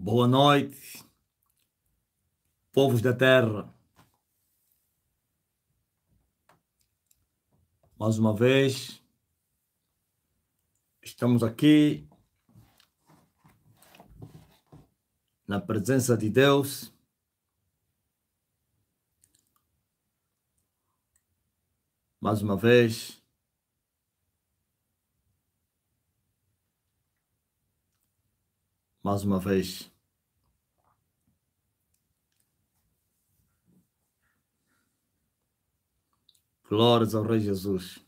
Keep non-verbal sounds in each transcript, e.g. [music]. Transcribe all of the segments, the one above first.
Boa noite, povos da terra. Mais uma vez, estamos aqui na presença de Deus. Mais uma vez, mais uma vez. Glórias ao Rei Jesus.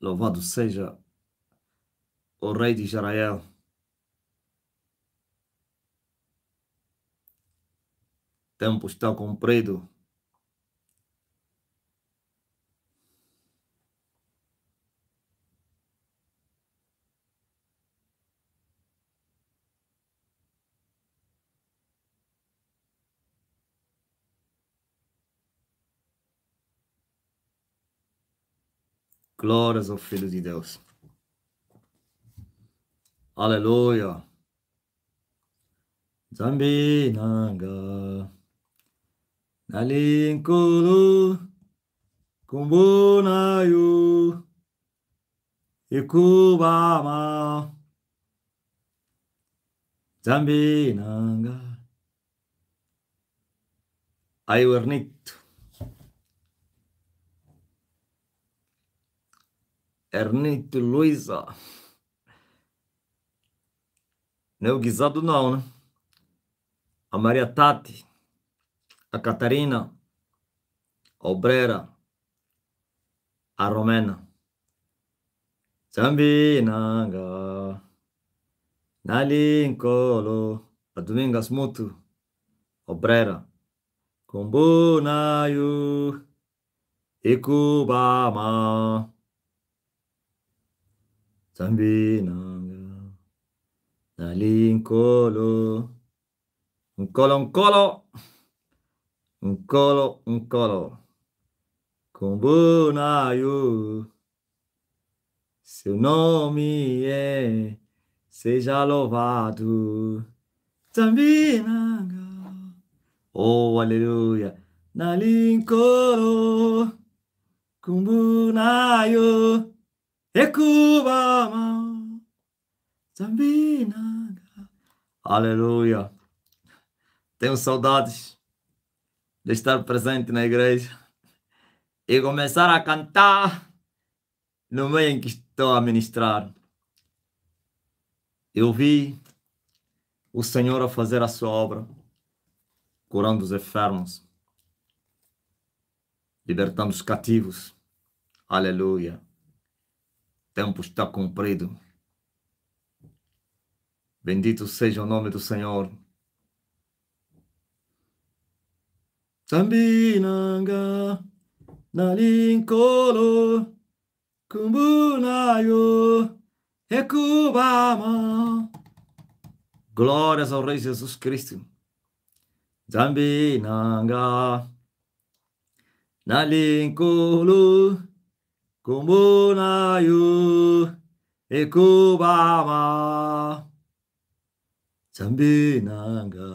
Louvado seja o Rei de Israel. Tempo está cumprido. Glória ao Filho de Deus. Aleluia. Zambinanga. Nalinkulu. Kumbunayu. Ikubama. Zambinanga. Aiwernit. Ernito Luiza. Não é o guisado não, né? A Maria Tati. A Catarina. A Obrera. A Romena. Sambinanga. Nalincolo. A Domingas Mutu. Obrera. Kumbunayu. Ikubama. Sambinanga, Dalincolo, um colo, um colo, um colo, um colo, Combunaio, seu nome é, seja louvado, Sambinanga, oh aleluia, Dalincolo, Combunaio, Ekubama Zambinaga. Aleluia. Tenho saudades de estar presente na igreja e começar a cantar no meio em que estou a ministrar. Eu vi o Senhor a fazer a sua obra, curando os enfermos, libertando os cativos. Aleluia tempo está cumprido. Bendito seja o nome do Senhor. Tambinanga, Narincolo, Kumbunayo, Ekubama. Glórias ao Rei Jesus Cristo. Zambinanga, Narincolo, Kumunayu Ekubama Sambinanga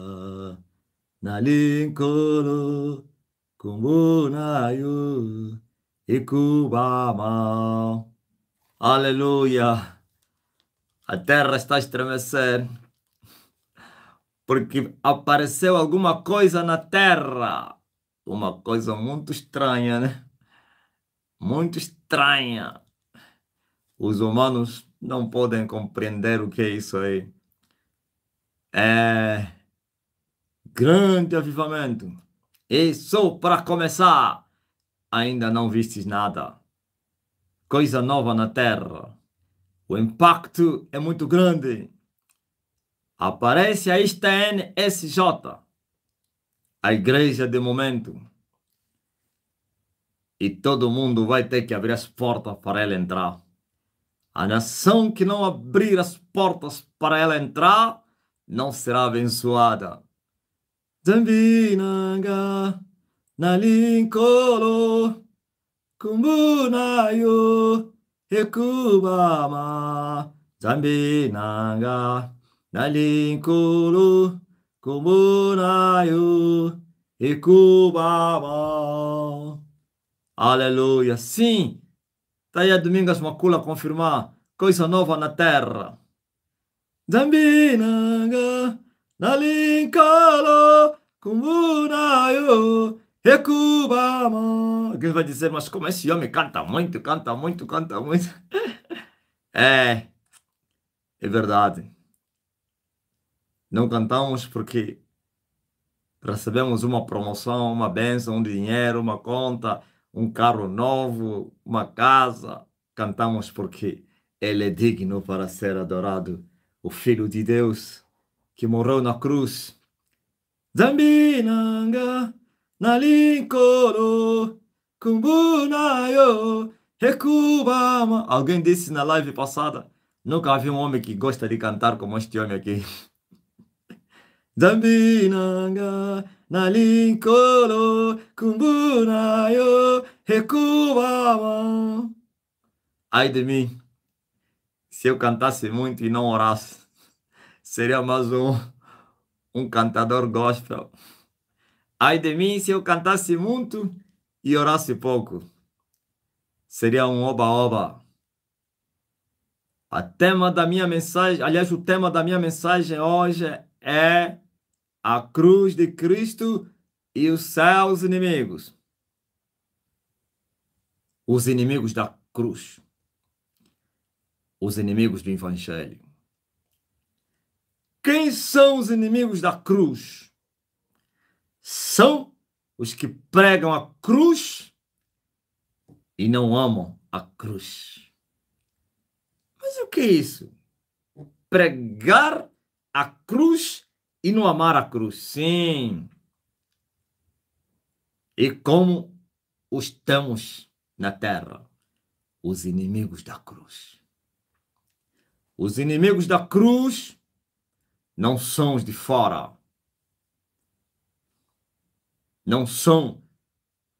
Nalinkolo Kumunayu Ekubama Aleluia! A terra está estremecendo porque apareceu alguma coisa na terra. Uma coisa muito estranha, né? muito estranha. Os humanos não podem compreender o que é isso aí. É grande avivamento. E só para começar, ainda não vistes nada. Coisa nova na Terra. O impacto é muito grande. Aparece a esta a igreja de momento e todo mundo vai ter que abrir as portas para ela entrar. A nação que não abrir as portas para ela entrar não será abençoada. Zambinanga nalinkolo kumbunayo ekubama Zambinanga nalinkolo kumbunayo ekubama Aleluia. Sim. Está aí a Domingas Macula confirmar. Coisa nova na terra. Zambinanga, Nalinkalo, Kumunayo, Recubama. Alguém vai dizer, mas como esse homem canta muito, canta muito, canta muito. [laughs] É, é verdade. Não cantamos porque recebemos uma promoção, uma benção, um dinheiro, uma conta um carro novo, uma casa. Cantamos porque ele é digno para ser adorado, o Filho de Deus que morreu na cruz. Zambinanga, Nalinkoro, Kumbunayo, Alguém disse na live passada: nunca vi um homem que gosta de cantar como este homem aqui. [laughs] Zambinanga. Nalinkoro kumbunayo recuama. Ai de mim, se eu cantasse muito e não orasse, seria mais um, um cantador gospel. Ai de mim, se eu cantasse muito e orasse pouco, seria um oba-oba. A tema da minha mensagem, aliás, o tema da minha mensagem hoje é a cruz de Cristo e os seus inimigos. Os inimigos da cruz. Os inimigos do Evangelho. Quem são os inimigos da cruz? São os que pregam a cruz e não amam a cruz. Mas o que é isso? Pregar a cruz e no amar a cruz, sim. E como estamos na terra? Os inimigos da cruz. Os inimigos da cruz não são os de fora. Não são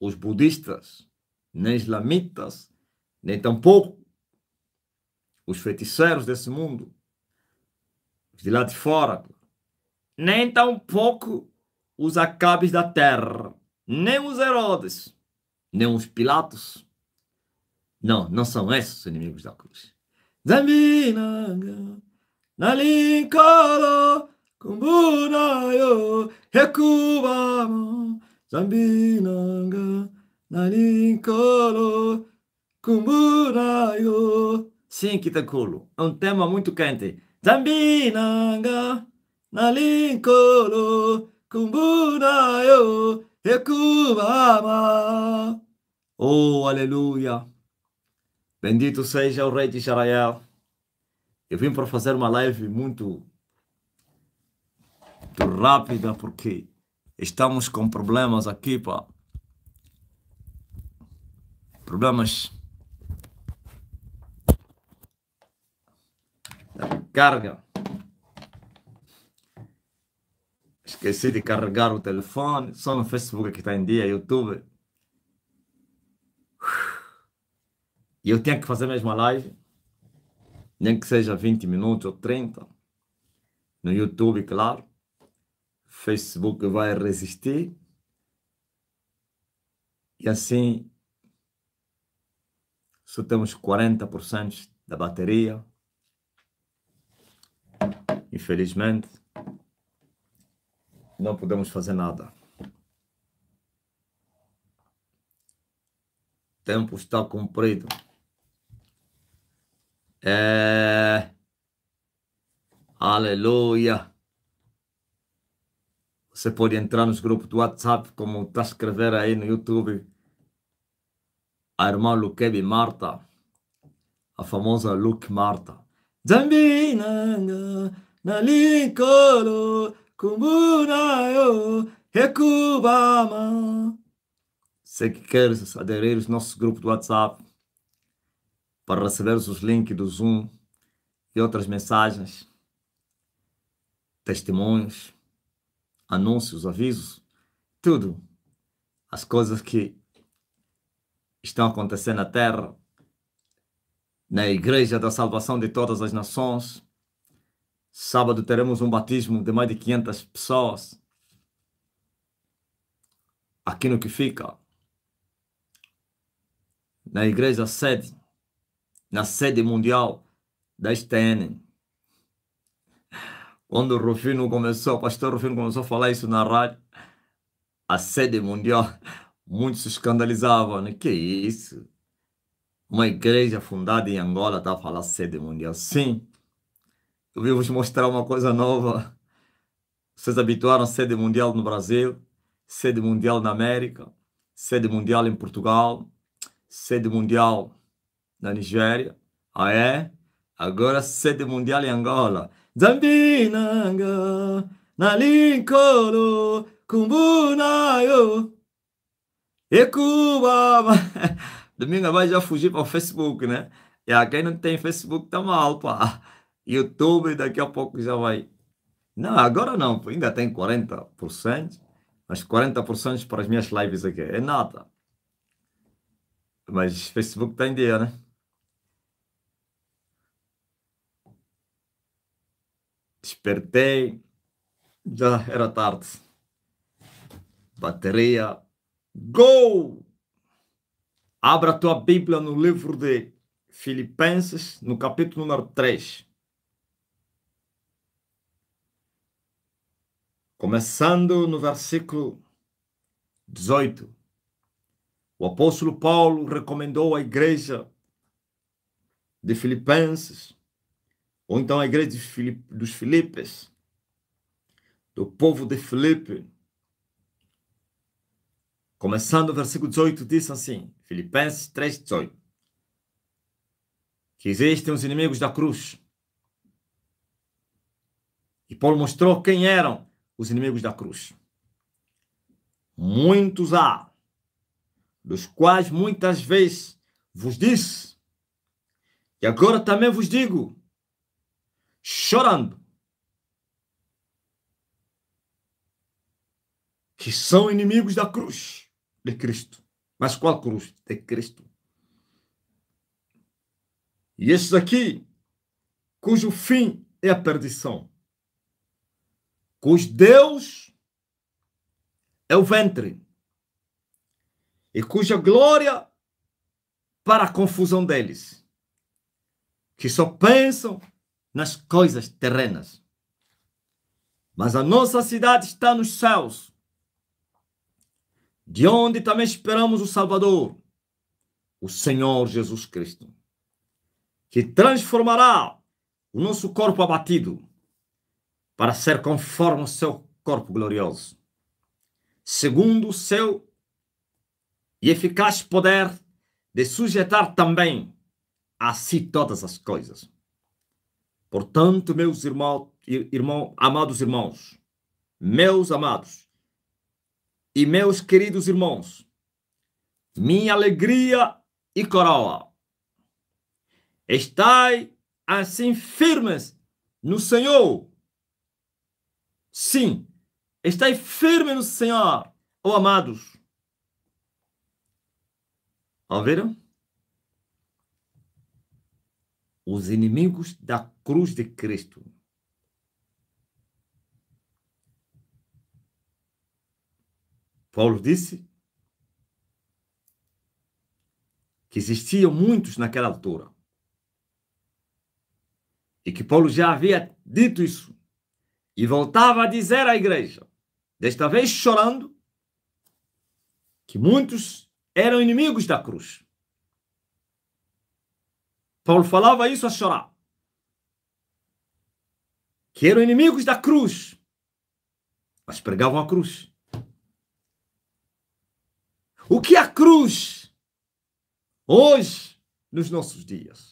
os budistas, nem islamitas, nem tampouco os feiticeiros desse mundo, os de lá de fora nem tampouco os Acabes da terra, nem os Herodes, nem os Pilatos. Não, não são esses os inimigos da cruz. Zambinanga, na nalinkolo, kumbunayo, rekubamo. Zambinanga, na nalinkolo, kumbunayo. Sim, Kitakulu, é um tema muito quente. Zambinanga, nalinkolo kumbunayo rekubama. Oh, aleluia! Bendito seja o rei de Israel. Eu vim para fazer uma live muito, muito rápida, porque estamos com problemas aqui, pá. Problemas da carga. Esqueci de carregar o telefone, só no Facebook é que está em dia, YouTube. E eu tinha que fazer mesmo a live, nem que seja 20 minutos ou 30, no YouTube, claro. Facebook vai resistir. E assim, só temos 40% da bateria. Infelizmente não pudemos fazer nada. Tempo está cumprido. É... Aleluia. Você pode entrar nos grupos do WhatsApp, como está escrever aí no YouTube. A irmã Luquebe Marta. A famosa Luke Marta. Zambina, nalikolo, Kumbunayo Rekubama. Sei que queres aderir ao nosso grupo do WhatsApp para receber os links do Zoom e outras mensagens, testemunhos, anúncios, avisos, tudo. As coisas que estão acontecendo na Terra, na Igreja da Salvação de Todas as Nações Sábado teremos um batismo de mais de 500 pessoas. Aqui no que fica. Na igreja sede. Na sede mundial da STN. Quando o Rufino começou, o pastor Rufino começou a falar isso na rádio, a sede mundial, muitos se escandalizavam. Né? Que isso? Uma igreja fundada em Angola está a falar sede mundial. Sim, eu vim vos mostrar uma coisa nova. Vocês habituaram sede mundial no Brasil, sede mundial na América, sede mundial em Portugal, sede mundial na Nigéria. Ah, é? Agora sede mundial em Angola. Zambinanga, Nalinkolo, Kumbunayo, Cuba. [laughs] Domingo vai já fugir para o Facebook, né? E a quem não tem Facebook tá mal, pá. YouTube, daqui a pouco já vai. Não, agora não, ainda tem 40%, mas 40% para as minhas lives aqui é nada. Mas Facebook tem dia, né? Despertei, já era tarde. Bateria, go! Abra a tua Bíblia no livro de Filipenses, no capítulo número 3. Começando no versículo 18, o apóstolo Paulo recomendou à igreja de Filipenses, ou então à igreja dos Filipes, do povo de Filipe. Começando o versículo 18, diz assim, Filipenses 3, 18, que existem os inimigos da cruz. E Paulo mostrou quem eram os inimigos da cruz. Muitos há, dos quais muitas vezes vos disse, e agora também vos digo, chorando, que são inimigos da cruz de Cristo. Mas qual cruz? De Cristo. E esses aqui, cujo fim é a perdição cujo é o ventre, e cuja glória para a confusão deles, que só pensam nas coisas terrenas. Mas a nossa cidade está nos céus, de onde também esperamos o Salvador, o Senhor Jesus Cristo, que transformará o nosso corpo abatido para ser conforme o seu corpo glorioso, segundo o seu e eficaz poder de sujeitar também a si todas as coisas. Portanto, meus irmãos, irmão, amados irmãos, meus amados e meus queridos irmãos, minha alegria e coroa, estai assim firmes no Senhor Sim, está firme no Senhor, ó amados. Ouviram? Os inimigos da cruz de Cristo. Paulo disse que existiam muitos naquela altura. E que Paulo já havia dito isso e voltava a dizer à igreja, desta vez chorando, que muitos eram inimigos da cruz. Paulo falava isso a chorar. Que eram inimigos da cruz, mas pregavam a cruz. O que é a cruz hoje nos nossos dias?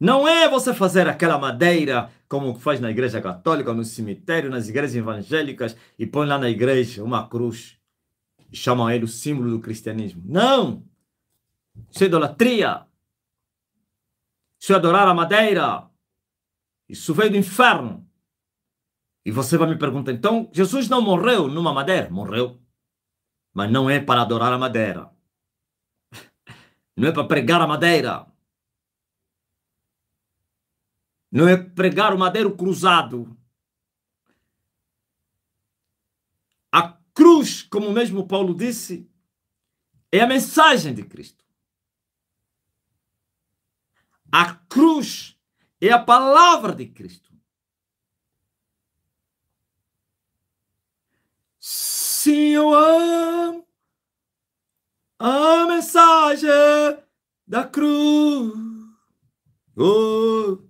Não é você fazer aquela madeira como faz na igreja católica, no cemitério, nas igrejas evangélicas e põe lá na igreja uma cruz e chamam ele o símbolo do cristianismo. Não! Isso é idolatria. Isso é adorar a madeira. Isso veio do inferno. E você vai me perguntar, então, Jesus não morreu numa madeira? Morreu. Mas não é para adorar a madeira. [laughs] Não é para pregar a madeira não é pregar o madeiro cruzado. A cruz, como mesmo Paulo disse, é a mensagem de Cristo. A cruz é a palavra de Cristo. Sim, eu amo a mensagem da cruz. Oh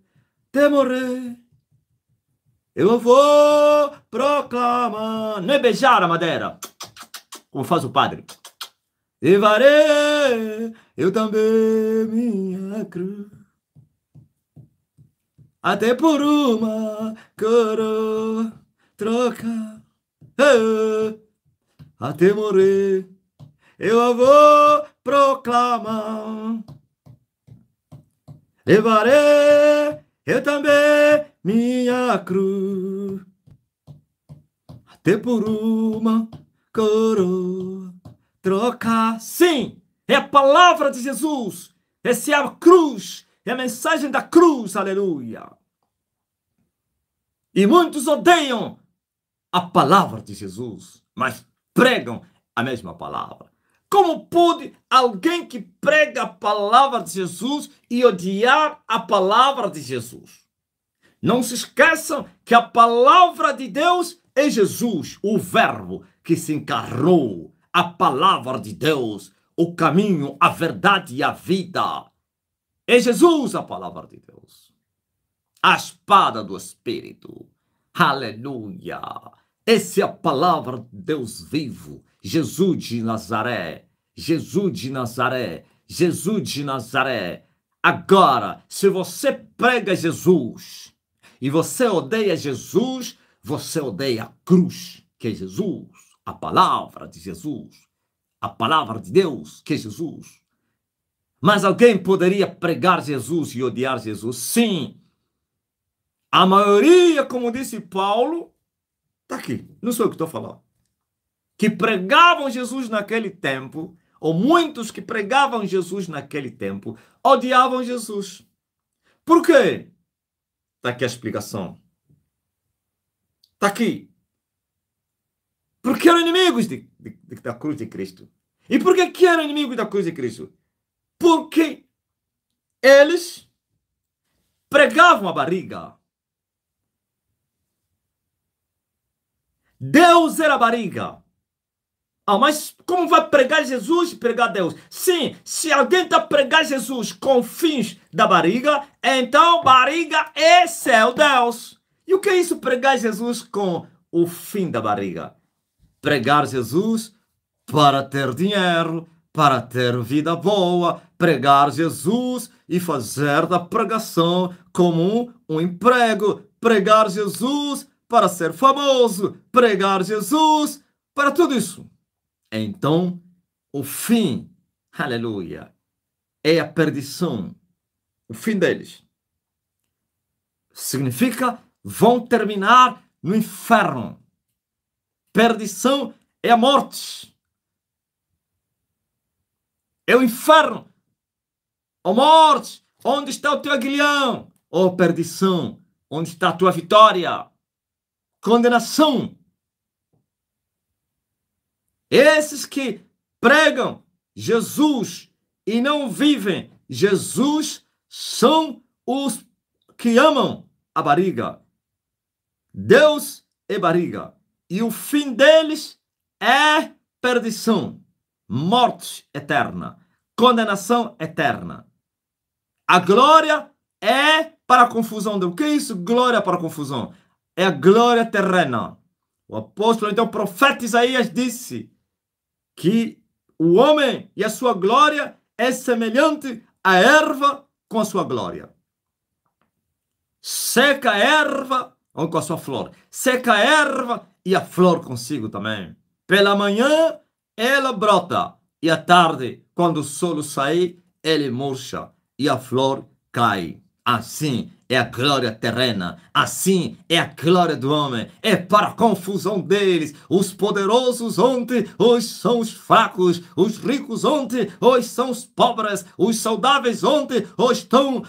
até morrer. Eu vou proclamar, não é beijar a madeira, como faz o padre. Levarei eu também minha cruz, até por uma coroa troca, até morrer eu vou proclamar. Levarei eu é também minha cruz, até por uma coroa trocar. Sim, é a palavra de Jesus, essa é a cruz, é a mensagem da cruz, aleluia. E muitos odeiam a palavra de Jesus, mas pregam a mesma palavra. Como pode alguém que prega a palavra de Jesus e odiar a palavra de Jesus? Não se esqueçam que a palavra de Deus é Jesus, o Verbo que se encarnou, a palavra de Deus, o caminho, a verdade e a vida. É Jesus a palavra de Deus, a espada do Espírito. Aleluia! Essa é a palavra de Deus vivo Jesus de Nazaré, Jesus de Nazaré, Jesus de Nazaré. Agora, se você prega Jesus e você odeia Jesus, você odeia a cruz, que é Jesus, a palavra de Jesus, a palavra de Deus, que é Jesus. Mas alguém poderia pregar Jesus e odiar Jesus? Sim. A maioria, como disse Paulo, está aqui. Não sou eu que estou falando que pregavam Jesus naquele tempo, ou muitos que pregavam Jesus naquele tempo, odiavam Jesus. Por quê? Está aqui a explicação. Está aqui. Porque eram inimigos de, de, da cruz de Cristo. E por que eram inimigos da cruz de Cristo? Porque eles pregavam a barriga. Deus era a barriga. Ah, mas como vai pregar Jesus e pregar Deus? Sim, se alguém está pregar Jesus com fins da barriga, então barriga é seu Deus. E o que é isso pregar Jesus com o fim da barriga? Pregar Jesus para ter dinheiro, para ter vida boa, pregar Jesus e fazer da pregação como um emprego, pregar Jesus para ser famoso, pregar Jesus para tudo isso. Então, o fim, aleluia, é a perdição. O fim deles. Significa vão terminar no inferno. Perdição é a morte. É o inferno. Ó morte, onde está o teu aguilhão? Ó perdição, onde está a tua vitória? Condenação esses que pregam Jesus e não vivem Jesus são os que amam a barriga. Deus é barriga. E o fim deles é perdição, morte eterna, condenação eterna. A glória é para a confusão. O que é isso? Glória para a confusão. É a glória terrena. O apóstolo, então, o profeta Isaías disse que o homem e a sua glória é semelhante à erva com a sua glória. Seca a erva ou com a sua flor. Seca a erva e a flor consigo também. Pela manhã ela brota e à tarde, quando o sol sair, ele murcha e a flor cai. Assim é a glória terrena, assim é a glória do homem, é para a confusão deles. Os poderosos ontem, hoje são os fracos, os ricos ontem, hoje são os pobres, os saudáveis ontem, hoje estão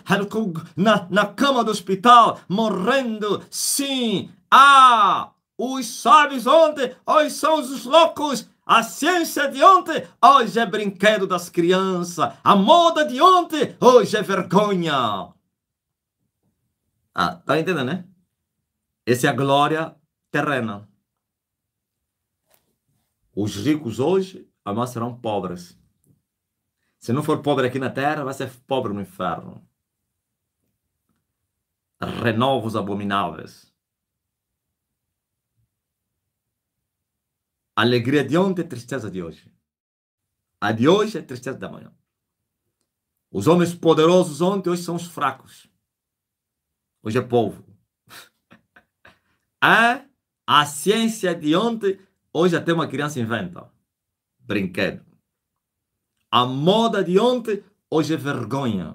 na, na cama do hospital, morrendo. Sim, ah, os sábios ontem, hoje são os loucos. A ciência de ontem, hoje é brinquedo das crianças. A moda de ontem, hoje é vergonha. Ah, tá entendendo, né? Essa é a glória terrena. Os ricos hoje amanhã serão pobres. Se não for pobre aqui na terra, vai ser pobre no inferno. Renovos abomináveis. Alegria de ontem, tristeza de hoje. A de hoje é tristeza da manhã. Os homens poderosos ontem, hoje são os fracos. Hoje é povo. É a ciência de ontem, hoje até uma criança inventa. Brinquedo. A moda de ontem, hoje é vergonha.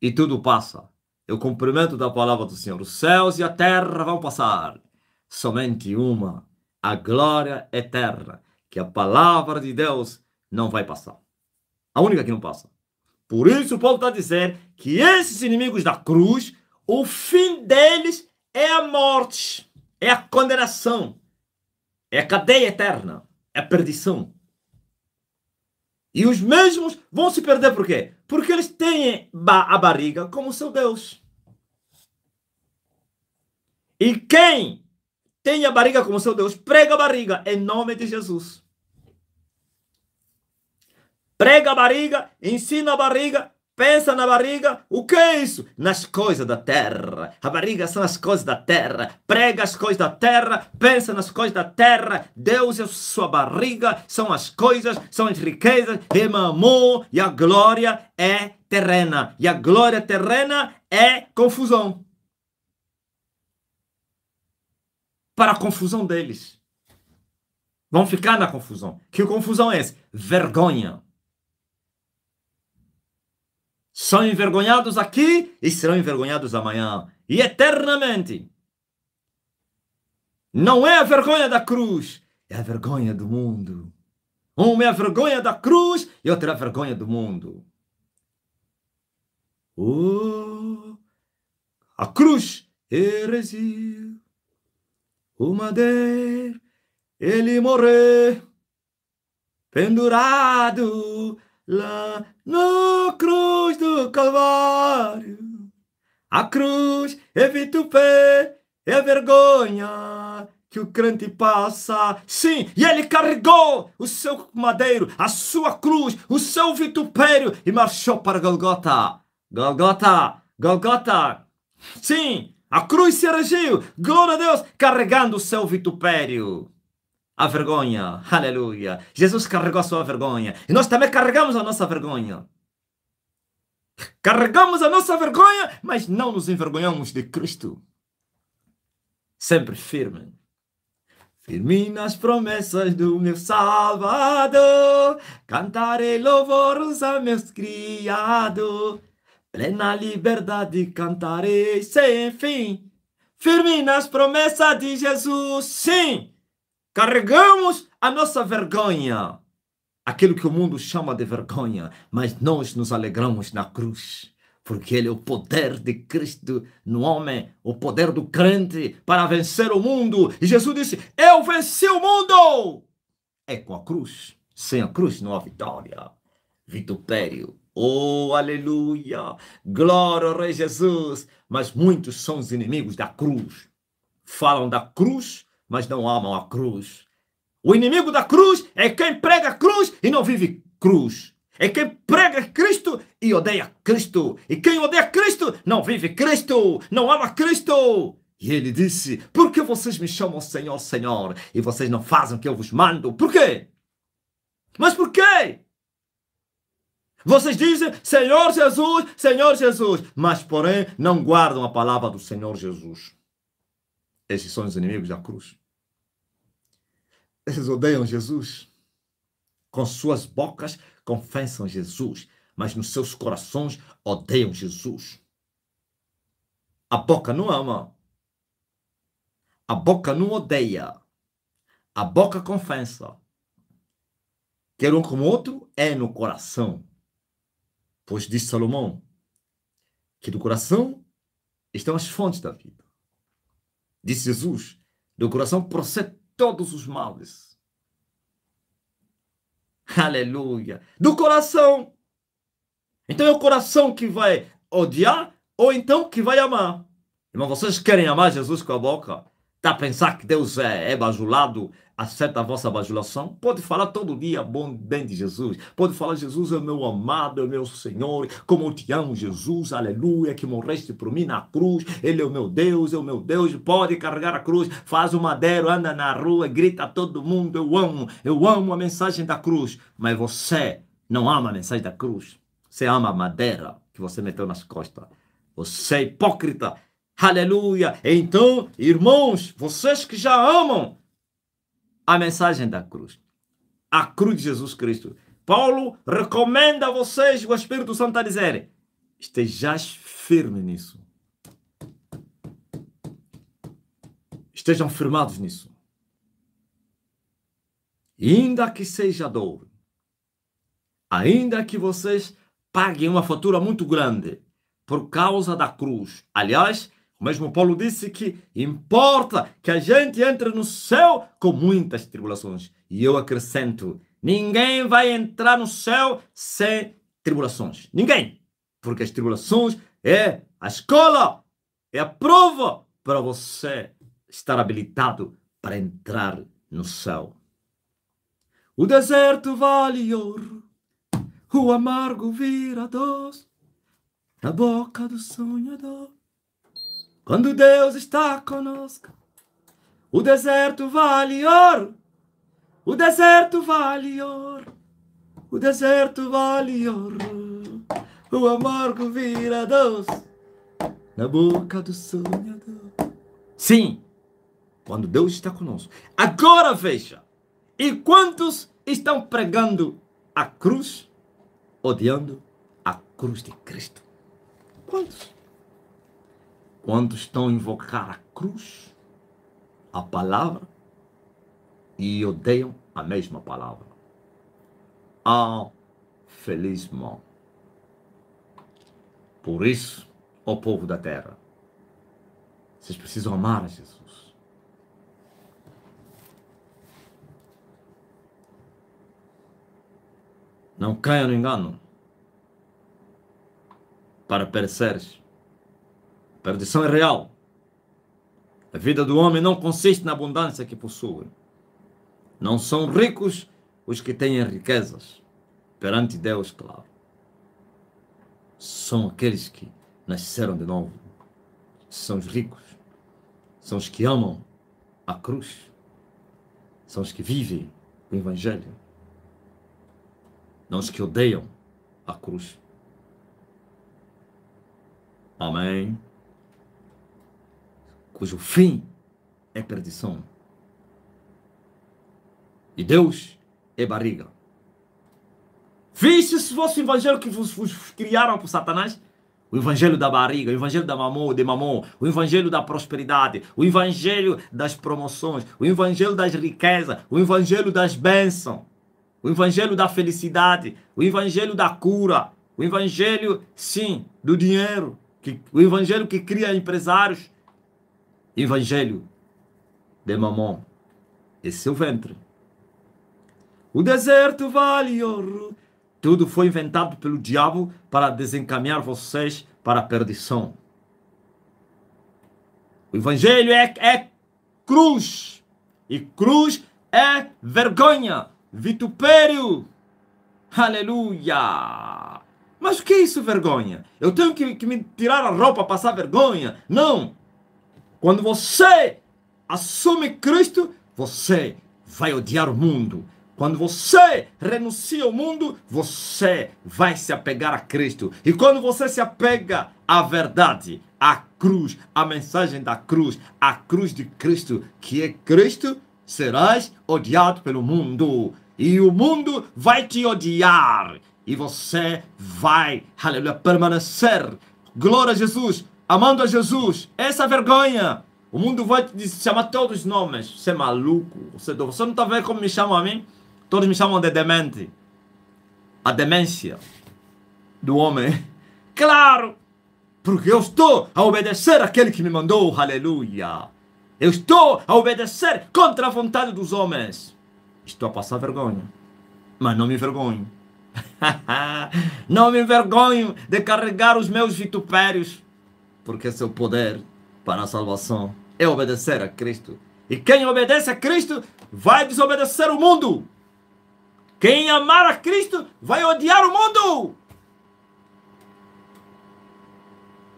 E tudo passa. Eu cumprimento da palavra do Senhor. Os céus e a terra vão passar. Somente uma, a glória eterna, que a palavra de Deus não vai passar. A única que não passa. Por isso o Paulo está dizendo que esses inimigos da cruz, o fim deles é a morte, é a condenação, é a cadeia eterna, é a perdição. E os mesmos vão se perder por quê? Porque eles têm a barriga como seu Deus. E quem tem a barriga como seu Deus, prega a barriga em nome de Jesus prega a barriga, ensina a barriga, pensa na barriga. O que é isso? Nas coisas da terra. A barriga são as coisas da terra. Prega as coisas da terra, pensa nas coisas da terra. Deus é sua barriga, são as coisas, são as riquezas, e mamou, e a glória é terrena. E a glória terrena é confusão. Para a confusão deles. Vão ficar na confusão. Que confusão é essa? Vergonha. São envergonhados aqui e serão envergonhados amanhã e eternamente. Não é a vergonha da cruz, é a vergonha do mundo. Uma é a vergonha da cruz e outra é a vergonha do mundo. Oh, a cruz heresia, o madeiro, ele morreu pendurado lá na cruz do Calvário. A cruz é o é vergonha que o crente passa. Sim, e ele carregou o seu madeiro, a sua cruz, o seu vitupério e marchou para Golgota. Golgota, Golgota. Sim, a cruz se erigiu, glória a Deus, carregando o seu vitupério a vergonha. Aleluia. Jesus carregou a sua vergonha. E nós também carregamos a nossa vergonha. Carregamos a nossa vergonha, mas não nos envergonhamos de Cristo. Sempre firme. Firme nas promessas do meu Salvador, cantarei louvores a meus criados. Plena liberdade cantarei sem fim. Firme nas promessas de Jesus, sim. Carregamos a nossa vergonha, aquilo que o mundo chama de vergonha, mas nós nos alegramos na cruz, porque ele é o poder de Cristo no homem, o poder do crente para vencer o mundo. E Jesus disse: Eu venci o mundo! É com a cruz. Sem a cruz não há vitória. Vitupério, Oh, aleluia! Glória ao Rei Jesus! Mas muitos são os inimigos da cruz. Falam da cruz mas não amam a cruz. O inimigo da cruz é quem prega cruz e não vive cruz. É quem prega Cristo e odeia Cristo. E quem odeia Cristo não vive Cristo, não ama Cristo. E ele disse: Por que vocês me chamam Senhor, Senhor, e vocês não fazem o que eu vos mando? Por quê? Mas por quê? Vocês dizem Senhor Jesus, Senhor Jesus, mas porém não guardam a palavra do Senhor Jesus. Esses são os inimigos da cruz. Eles odeiam Jesus. Com suas bocas confessam Jesus, mas nos seus corações odeiam Jesus. A boca não ama. A boca não odeia. A boca confessa. Quer um como outro é no coração. Pois diz Salomão que do coração estão as fontes da vida disse Jesus, do coração procede todos os males. Aleluia! Do coração. Então é o coração que vai odiar ou então que vai amar. Irmão, vocês querem amar Jesus com a boca? Tá a pensar que Deus é, é bajulado, acerta a vossa bajulação, pode falar todo dia, bom bem de Jesus, pode falar, Jesus é meu amado, é meu Senhor, como eu te amo, Jesus, aleluia, que morreste por mim na cruz, Ele é o meu Deus, é o meu Deus, pode carregar a cruz, faz o madeiro, anda na rua, grita a todo mundo, eu amo, eu amo a mensagem da cruz, mas você não ama a mensagem da cruz, você ama a madeira que você meteu nas costas, você é hipócrita, aleluia, então, irmãos, vocês que já amam, a mensagem da cruz. A cruz de Jesus Cristo. Paulo recomenda a vocês, o Espírito Santo, a dizer: estejais firmes nisso. Estejam firmados nisso. Ainda que seja dor, ainda que vocês paguem uma fatura muito grande por causa da cruz. Aliás, o mesmo Paulo disse que importa que a gente entre no céu com muitas tribulações. E eu acrescento: ninguém vai entrar no céu sem tribulações. Ninguém. Porque as tribulações é a escola, é a prova para você estar habilitado para entrar no céu. O deserto vale ouro, o amargo vira doce na boca do sonhador. Quando Deus está conosco, o deserto vale ouro, o deserto vale ouro, o deserto vale ouro. O amor vira doce na boca do sonhador. Sim, quando Deus está conosco. Agora veja, e quantos estão pregando a cruz, odiando a cruz de Cristo? Quantos? quando estão a invocar a cruz, a palavra, e odeiam a mesma palavra. Ah, feliz mão. Por isso, ó povo da terra, vocês precisam amar a Jesus. Não caia no engano para pereceres Perdição é real. A vida do homem não consiste na abundância que possui. Não são ricos os que têm riquezas. Perante Deus, claro. São aqueles que nasceram de novo. São os ricos. São os que amam a cruz. São os que vivem o Evangelho. Não os que odeiam a cruz. Amém cujo fim é perdição. E Deus é barriga. Viste se fosse o evangelho que vos, vos criaram por Satanás? O evangelho da barriga, o evangelho da mamão, de mamão, o evangelho da prosperidade, o evangelho das promoções, o evangelho das riquezas, o evangelho das bênçãos, o evangelho da felicidade, o evangelho da cura, o evangelho, sim, do dinheiro, que, o evangelho que cria empresários, evangelho de Mamon e seu é ventre. O deserto, vale ouro, tudo foi inventado pelo diabo para desencaminhar vocês para a perdição. O evangelho é, é cruz, e cruz é vergonha, vitupério. Aleluia! Mas o que é isso, vergonha? Eu tenho que, que me tirar a roupa, passar vergonha? Não! Quando você assume Cristo, você vai odiar o mundo. Quando você renuncia ao mundo, você vai se apegar a Cristo. E quando você se apega à verdade, à cruz, à mensagem da cruz, à cruz de Cristo, que é Cristo, serás odiado pelo mundo. E o mundo vai te odiar. E você vai, aleluia, permanecer. Glória a Jesus amando a Jesus. Essa vergonha. O mundo vai te chamar todos os nomes. Você é maluco. Você, é você não está vendo como me chamam a mim? Todos me chamam de demente. A demência do homem. [laughs] Claro! Porque eu estou a obedecer aquele que me mandou. Aleluia! Eu estou a obedecer contra a vontade dos homens. Estou a passar vergonha. Mas não me envergonho. [laughs] não me envergonho de carregar os meus vitupérios porque seu poder para a salvação é obedecer a Cristo. E quem obedece a Cristo vai desobedecer o mundo. Quem amar a Cristo vai odiar o mundo.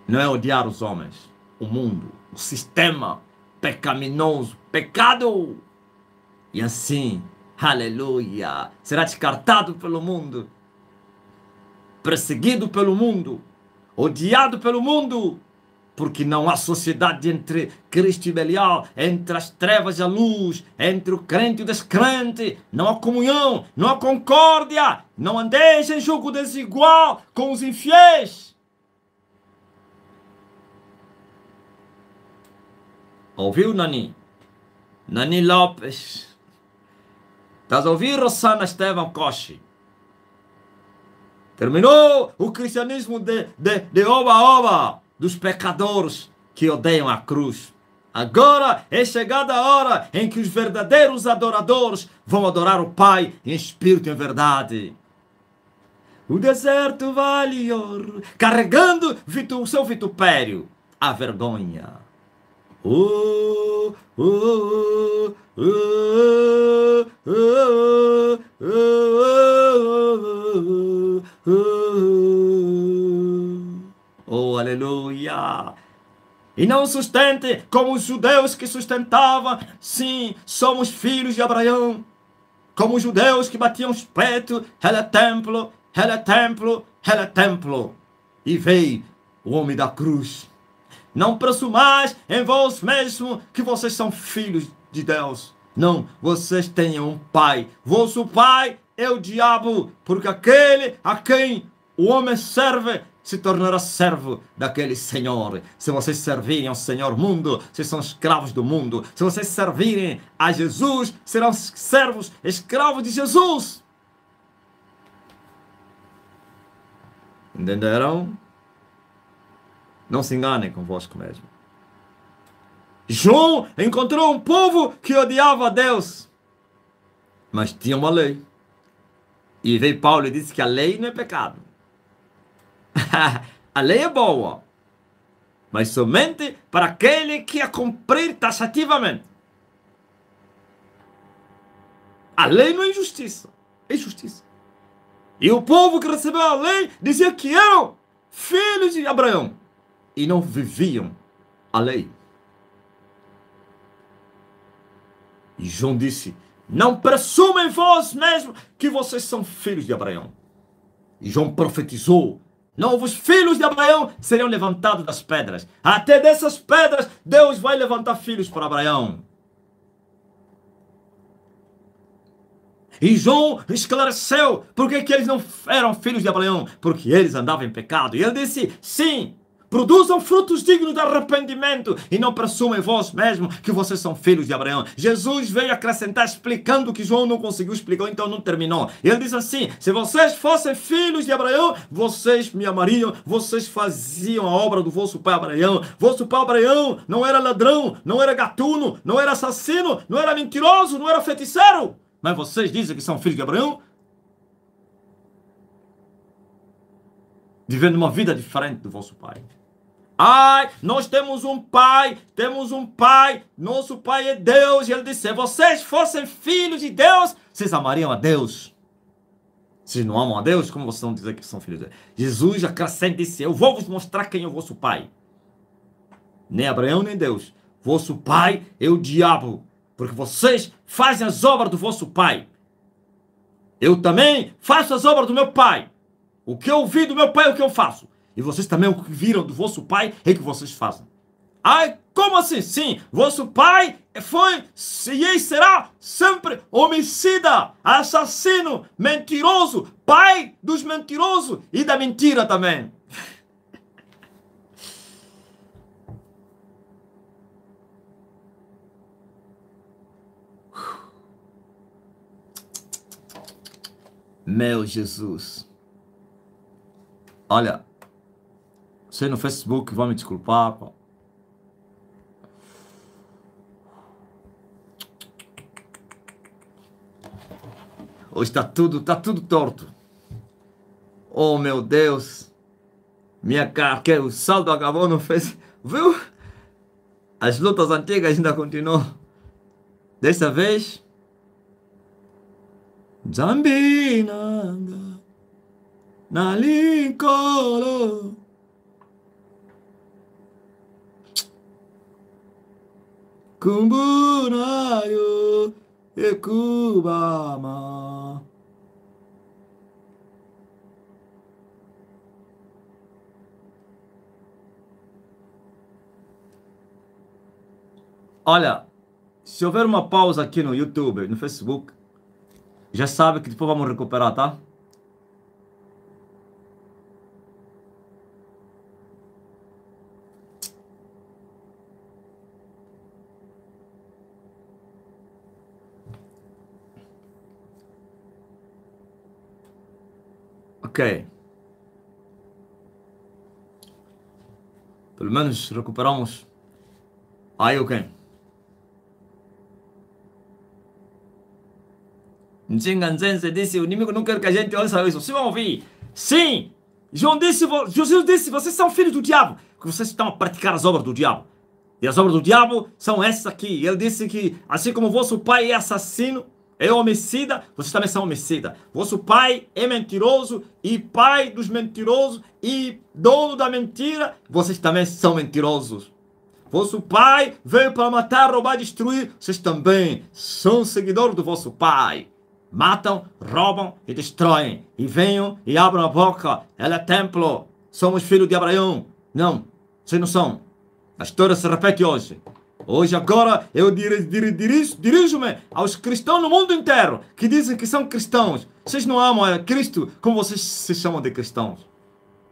Não é odiar os homens, o mundo, o sistema pecaminoso, pecado. E assim, aleluia, será descartado pelo mundo, perseguido pelo mundo, odiado pelo mundo porque não há sociedade entre Cristo e Belial, entre as trevas e a luz, entre o crente e o descrente, não há comunhão, não há concórdia, não andeis em jogo desigual com os infiéis. Ouviu, Nani? Nani Lopes. Estás a ouvir, Rossana Estevam Koshi? Terminou o cristianismo de oba-oba dos pecadores que odeiam a cruz. Agora é chegada a hora em que os verdadeiros adoradores vão adorar o Pai em espírito e em verdade. O deserto vale ouro, carregando o seu vitupério, a vergonha. Oh, oh, oh, oh, oh, oh, oh, oh, oh. Oh, aleluia! E não sustente como os judeus que sustentava. Sim, somos filhos de Abraão. Como os judeus que batiam os peitos. Ele é templo, ele é templo, ele é templo. E veio o homem da cruz. Não presumais em vós mesmos que vocês são filhos de Deus. Não, vocês têm um pai. Vosso pai é o diabo, porque aquele a quem o homem serve se tornará servo daquele Senhor. Se vocês servirem ao Senhor mundo, vocês são escravos do mundo. Se vocês servirem a Jesus, serão servos, escravos de Jesus. Entenderam? Não se enganem convosco mesmo. João encontrou um povo que odiava a Deus, mas tinha uma lei. E veio Paulo e disse que a lei não é pecado. [laughs] a lei é boa, mas somente para aquele que a cumprir taxativamente. A lei não é injustiça, é justiça. E o povo que recebeu a lei dizia que eram filhos de Abraão e não viviam a lei. E João disse: Não presumem vós mesmos que vocês são filhos de Abraão. E João profetizou Novos filhos de Abraão serão levantados das pedras. Até dessas pedras, Deus vai levantar filhos para Abraão. E João esclareceu por que, que eles não eram filhos de Abraão, porque eles andavam em pecado. E ele disse: sim, Produzam frutos dignos de arrependimento e não presumem vós mesmos que vocês são filhos de Abraão. Jesus veio acrescentar explicando que João não conseguiu explicar, então não terminou. Ele diz assim: se vocês fossem filhos de Abraão, vocês me amariam, vocês faziam a obra do vosso pai Abraão. Vosso pai Abraão não era ladrão, não era gatuno, não era assassino, não era mentiroso, não era feiticeiro. Mas vocês dizem que são filhos de Abraão? Vivendo uma vida diferente do vosso pai. Ai, nós temos um pai, temos um pai, nosso pai é Deus. E ele disse: se vocês fossem filhos de Deus, vocês amariam a Deus. Vocês não amam a Deus? Como vocês vão dizer que são filhos de Deus? Jesus acrescenta e disse: Eu vou vos mostrar quem é o vosso pai. Nem Abraão, nem Deus. Vosso pai é o diabo, porque vocês fazem as obras do vosso pai. Eu também faço as obras do meu pai. O que eu ouvi do meu pai é o que eu faço. E vocês também o que viram do vosso pai é que vocês fazem. Ai, como assim? Sim, vosso pai foi e será sempre homicida, assassino, mentiroso, pai dos mentirosos e da mentira também. Meu Jesus. Olha, sei no Facebook vão me desculpar, pô. Hoje está tudo, tá tudo torto. Oh, meu Deus. Minha cara, quer o saldo acabou, no Facebook, Viu? As lutas antigas ainda continuam. Desta vez. Zambinanga. Nalinkoro. kumbunayo ekubama. Olha, se houver uma pausa aqui no YouTube, no Facebook, já sabe que depois vamos recuperar, tá? Ok. Pelo menos recuperamos. Aí, ok. Nzinganzense disse: o inimigo não quer que a gente ouça isso. Vocês vão ouvir. Sim! João disse, Jesus disse: vocês são filhos do diabo, que vocês estão a praticar as obras do diabo. E as obras do diabo são essas aqui. Ele disse que, assim como vosso pai é assassino, é homicida, você também são homicida. Vosso pai é mentiroso e pai dos mentirosos e dono da mentira, vocês também são mentirosos. Vosso pai veio para matar, roubar, destruir, vocês também são seguidores do vosso pai. Matam, roubam e destroem. E venham e abram a boca. Ela é templo. Somos filhos de Abraão. Não, vocês não são. A história se repete hoje. Hoje, agora, eu dir, dir, dirijo-me aos cristãos no mundo inteiro que dizem que são cristãos. Vocês não amam a é, Cristo como vocês se chamam de cristãos.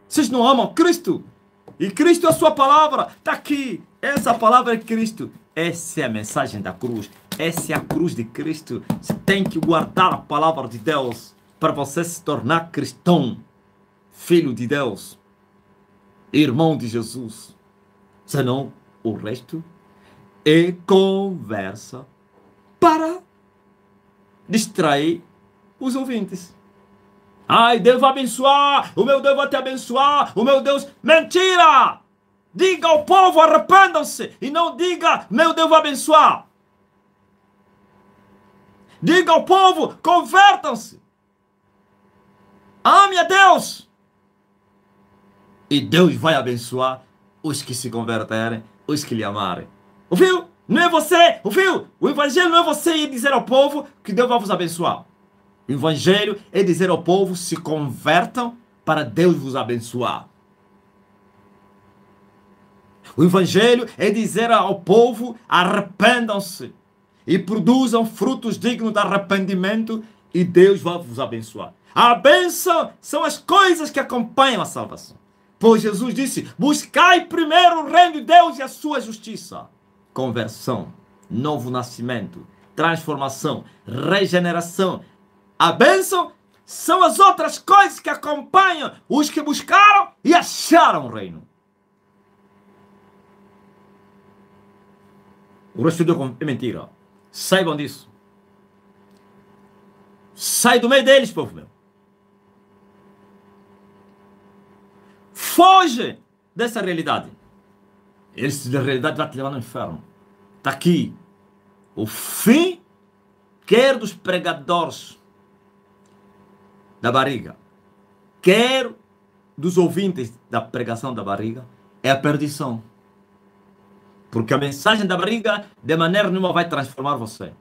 Vocês não amam Cristo. E Cristo é a sua palavra. Está aqui. Essa palavra é Cristo. Essa é a mensagem da cruz. Essa é a cruz de Cristo. Você tem que guardar a palavra de Deus para você se tornar cristão, filho de Deus, irmão de Jesus. Senão, o resto e conversa para distrair os ouvintes. Ai, Deus vai abençoar, o meu Deus vai te abençoar, o meu Deus. Mentira! Diga ao povo, arrependam-se, e não diga, meu Deus vai abençoar. Diga ao povo, convertam-se. Ame a Deus. E Deus vai abençoar os que se converterem, os que lhe amarem. Ouviu? Não é você, ouviu? O evangelho não é você ir dizer ao povo que Deus vai vos abençoar. O evangelho é dizer ao povo se convertam para Deus vos abençoar. O evangelho é dizer ao povo arrependam-se e produzam frutos dignos de arrependimento e Deus vai vos abençoar. A bênção são as coisas que acompanham a salvação. Pois Jesus disse: buscai primeiro o reino de Deus e a sua justiça conversão, novo nascimento, transformação, regeneração. A bênção são as outras coisas que acompanham os que buscaram e acharam o reino. O resto é mentira. Saibam disso. Sai do meio deles, povo meu. Foge dessa realidade. Esse da realidade, vai te levar no inferno. Está aqui. O fim, quer dos pregadores da barriga, quer dos ouvintes da pregação da barriga, é a perdição. Porque a mensagem da barriga, de maneira nenhuma, vai transformar você.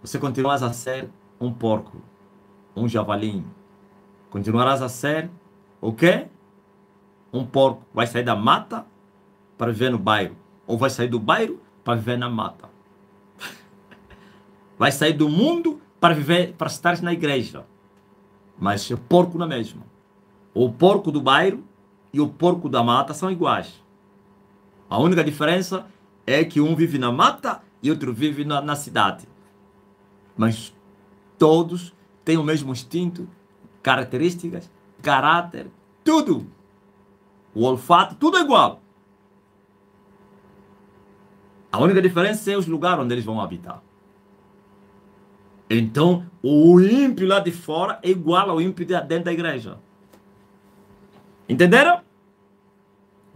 Você continuará a ser um porco, um javalim. Continuarás a ser o quê? Um porco. Vai sair da mata para viver no bairro, ou vai sair do bairro para viver na mata. Vai sair do mundo para viver, para estar na igreja. Mas o porco na é mesma. O porco do bairro e o porco da mata são iguais. A única diferença é que um vive na mata e outro vive na, na cidade. Mas todos têm o mesmo instinto, características, caráter, tudo. O olfato, tudo é igual. A única diferença é os lugares onde eles vão habitar. Então, o ímpio lá de fora é igual ao ímpio dentro da igreja. Entenderam?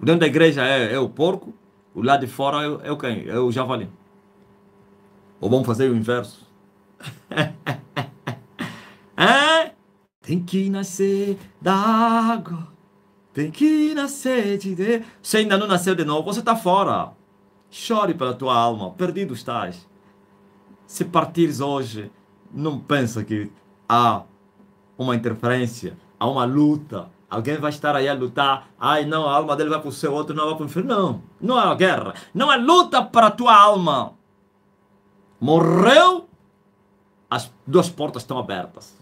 O dentro da igreja é, é, o porco, o lá de fora é, é o quem? É o javali. Ou vamos fazer o inverso? [laughs] é? Tem que nascer da água. Tem que nascer de Deus. Você ainda não nasceu de novo, você está fora. Chore pela tua alma, perdido estás. Se partires hoje, não pensa que há uma interferência, há uma luta. Alguém vai estar aí a lutar. Ai, não, a alma dele vai para o seu outro não vai para o inferno. Não, não é uma guerra. Não é luta para a tua alma. Morreu, as duas portas estão abertas.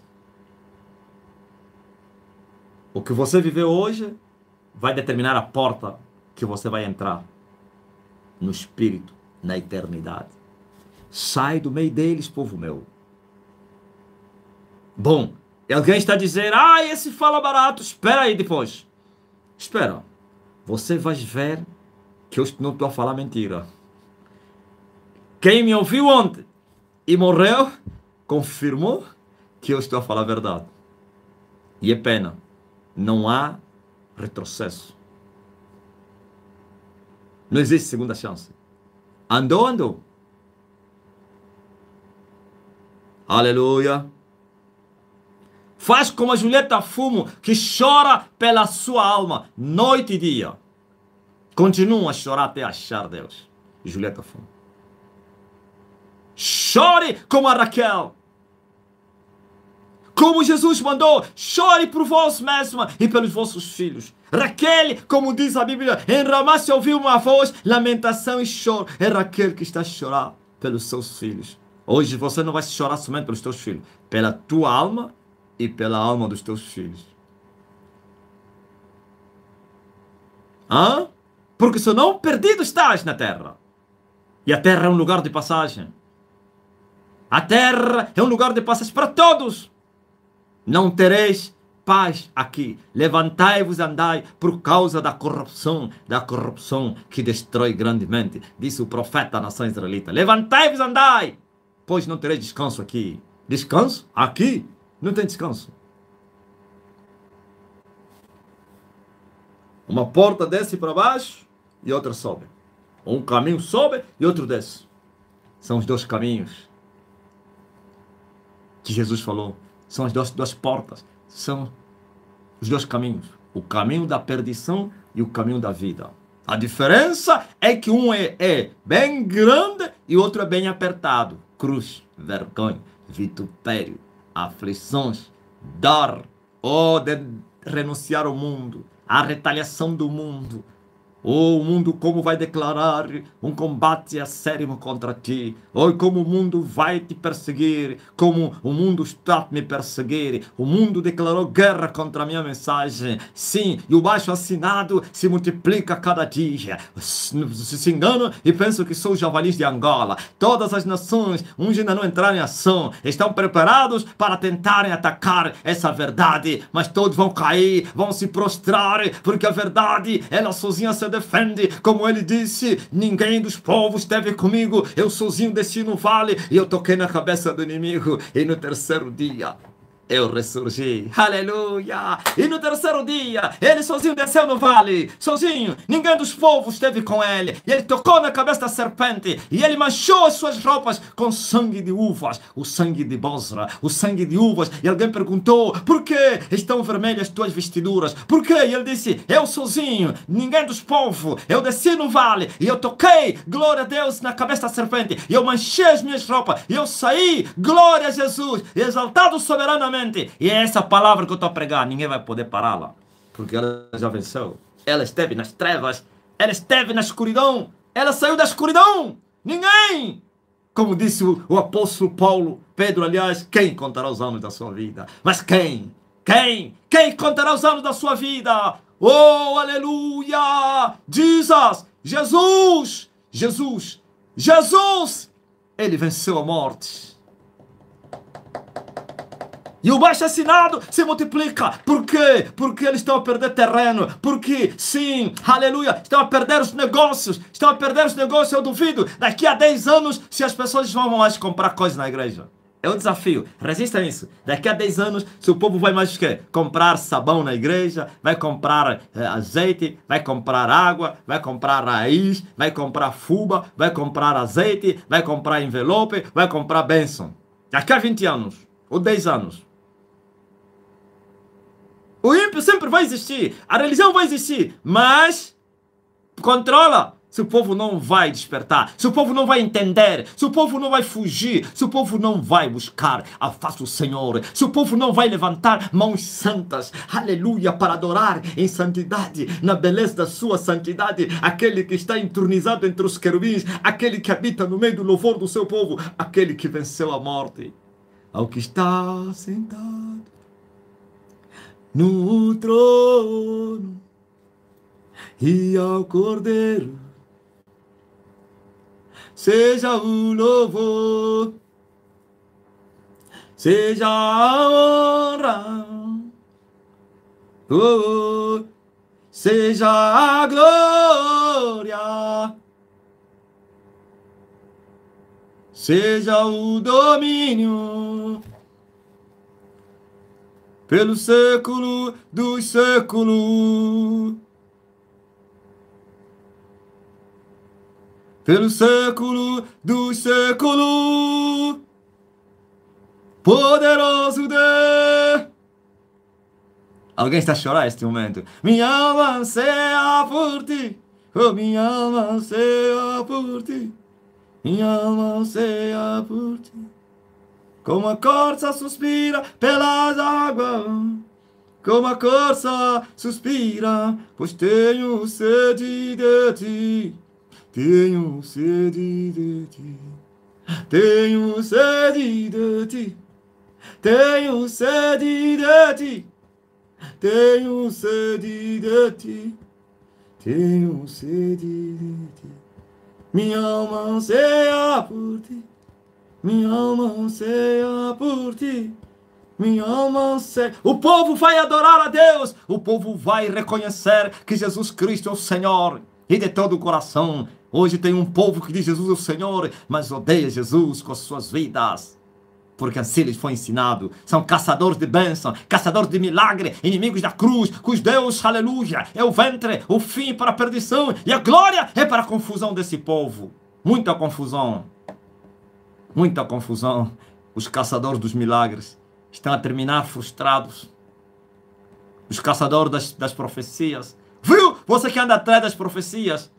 O que você viveu hoje vai determinar a porta que você vai entrar no espírito, na eternidade. Sai do meio deles, povo meu. Bom, alguém está dizendo, ah, esse fala barato, espera aí depois. Espera, você vai ver que eu não estou a falar mentira. Quem me ouviu ontem e morreu, confirmou que eu estou a falar a verdade. E é pena, não há retrocesso. Não existe segunda chance. Andou, andou. Aleluia. Faz como a Julieta Fumo, que chora pela sua alma, noite e dia. Continua a chorar até achar Deus. Julieta Fumo. Chore como a Raquel. Como Jesus mandou, chore por vós mesma e pelos vossos filhos. Raquel, como diz a Bíblia, em Ramá se ouviu uma voz, lamentação e choro. É Raquel que está a chorar pelos seus filhos. Hoje você não vai chorar somente pelos teus filhos, pela tua alma e pela alma dos teus filhos. Hã? Porque senão perdido estás na terra. E a terra é um lugar de passagem. A terra é um lugar de passagem para todos. Não tereis paz aqui. Levantai-vos, andai, por causa da corrupção, da corrupção que destrói grandemente, disse o profeta da nação israelita. Levantai-vos, andai, pois não terei descanso aqui. Descanso? Aqui? Não tem descanso. Uma porta desce para baixo e outra sobe. Um caminho sobe e outro desce. São os dois caminhos que Jesus falou. São as duas, duas portas são os dois caminhos: o caminho da perdição e o caminho da vida. A diferença é que um é, é bem grande e o outro é bem apertado. Cruz, vergonha, vitupério, aflições, dor, ou de renunciar ao mundo, a retaliação do mundo, Oh, o mundo como vai declarar um combate acérrimo contra ti. Oh, como o mundo vai te perseguir, como o mundo está a me perseguir. O mundo declarou guerra contra a minha mensagem. Sim, e o baixo assinado se multiplica a cada dia. Se, se e penso que sou o javalis de Angola. Todas as nações, uns ainda não entraram em ação, estão preparados para tentarem atacar essa verdade, mas todos vão cair, vão se prostrar, porque a verdade, ela é sozinha se defende. Como ele disse, ninguém dos povos teve comigo. Eu sozinho desci no vale e eu toquei na cabeça do inimigo. E no terceiro dia eu ressurgi, aleluia! E no terceiro dia, ele sozinho desceu no vale, sozinho, ninguém dos povos esteve com ele. E ele tocou na cabeça da serpente, e ele manchou as suas roupas com sangue de uvas, o sangue de Bosra, o sangue de uvas. E alguém perguntou: por que estão vermelhas tuas vestiduras? Por que? E ele disse: eu sozinho, ninguém dos povos, eu desci no vale, e eu toquei, glória a Deus, na cabeça da serpente, e eu manchei as minhas roupas, e eu saí, glória a Jesus, exaltado soberanamente e é essa palavra que eu estou a pregar, ninguém vai poder pará-la, porque ela já venceu. Ela esteve nas trevas, ela esteve na escuridão, ela saiu da escuridão. Ninguém como disse o, o, apóstolo Paulo, Pedro, aliás, quem contará os anos da sua vida? Mas quem? Quem? Quem contará os anos da sua vida? Oh, aleluia! Jesus! Jesus! Jesus! Jesus! Ele venceu a morte. E o baixo assinado se multiplica. Por quê? Porque eles estão a perder terreno. Porque, sim, aleluia, estão a perder os negócios. Estão a perder os negócios, eu duvido. Daqui a 10 anos, se as pessoas vão mais comprar coisas na igreja. É um desafio. Resista a isso. Daqui a 10 anos, se o povo vai mais o quê? Comprar sabão na igreja, vai comprar eh, azeite, vai comprar água, vai comprar raiz, vai comprar fuba, vai comprar azeite, vai comprar envelope, vai comprar bênção. Daqui a 20 anos, ou 10 anos, o ímpio sempre vai existir, a religião vai existir, mas controla se o povo não vai despertar, se o povo não vai entender, se o povo não vai fugir, se o povo não vai buscar a face do Senhor, se o povo não vai levantar mãos santas, aleluia, para adorar em santidade, na beleza da sua santidade, aquele que está entronizado entre os querubins, aquele que habita no meio do louvor do seu povo, aquele que venceu a morte, ao que está sentado no trono e ao Cordeiro seja o louvor, seja a honra, oh, seja a glória, seja o domínio pelo século dos séculos. Pelo século dos séculos, poderoso Deus. Alguém está a chorar neste momento. Minha alma anseia por ti. Oh, minha alma anseia por ti. Minha alma anseia por ti. Como a corça suspira pelas águas, como a corça suspira, pois tenho sede de ti, tenho sede de ti, tenho sede de ti, tenho sede de ti, tenho sede de ti, tenho sede de ti, minha alma anseia por ti. Minha alma anseia por ti. Minha alma anseia. O povo vai adorar a Deus. O povo vai reconhecer que Jesus Cristo é o Senhor. E de todo o coração. Hoje tem um povo que diz Jesus é o Senhor, mas odeia Jesus com as suas vidas. Porque assim lhes foi ensinado. São caçadores de bênção, caçadores de milagre, inimigos da cruz, cujo Deus, aleluia, é o ventre, o fim para a perdição, e a glória é para a confusão desse povo. Muita confusão muita confusão. Os caçadores dos milagres estão a terminar frustrados. Os caçadores das, das profecias. Viu? Você que anda atrás das profecias.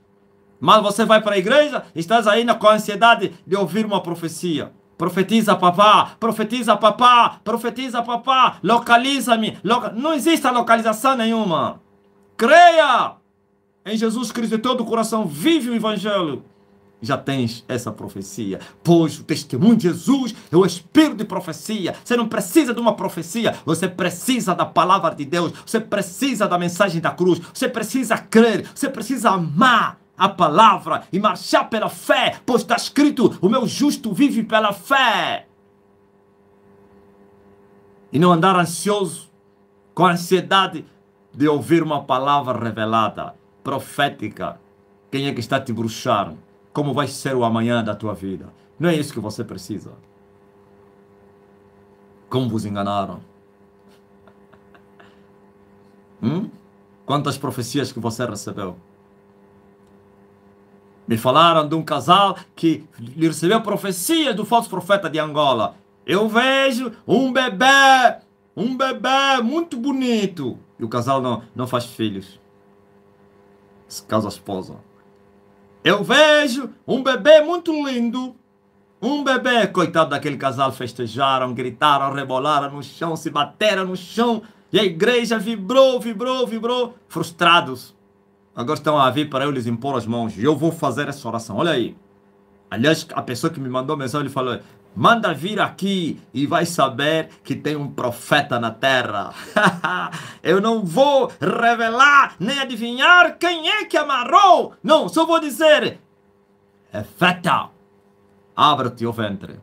Mas você vai para a igreja, e estás ainda com a ansiedade de ouvir uma profecia. Profetiza, papá, profetiza, papá, profetiza, papá, localiza-me. Loca... Não existe localização nenhuma. Creia em Jesus Cristo de todo o coração, vive o Evangelho já tens essa profecia. Pois o testemunho de Jesus é o espírito de profecia. Você não precisa de uma profecia, você precisa da palavra de Deus, você precisa da mensagem da cruz, você precisa crer, você precisa amar a palavra e marchar pela fé, pois está escrito: o meu justo vive pela fé. E não andar ansioso com a ansiedade de ouvir uma palavra revelada, profética. Quem é que está te bruxando? como vai ser o amanhã da tua vida. Não é isso que você precisa. Como vos enganaram? Hum? Quantas profecias que você recebeu? Me falaram de um casal que recebeu profecias do falso profeta de Angola. Eu vejo um bebê, um bebê muito bonito. E o casal não, não faz filhos. Se casa a esposa. Eu vejo um bebê muito lindo. Um bebê, coitado daquele casal, festejaram, gritaram, rebolaram no chão, se bateram no chão. E a igreja vibrou, vibrou, vibrou. Frustrados. Agora estão a vir para eu lhes impor as mãos. E eu vou fazer essa oração. Olha aí. Aliás, a pessoa que me mandou a mensagem falou: manda vir aqui e vai saber que tem um profeta na terra. [laughs] eu não vou revelar nem adivinhar quem é que amarrou. Não, só vou dizer: é feta. Abra-te o ventre.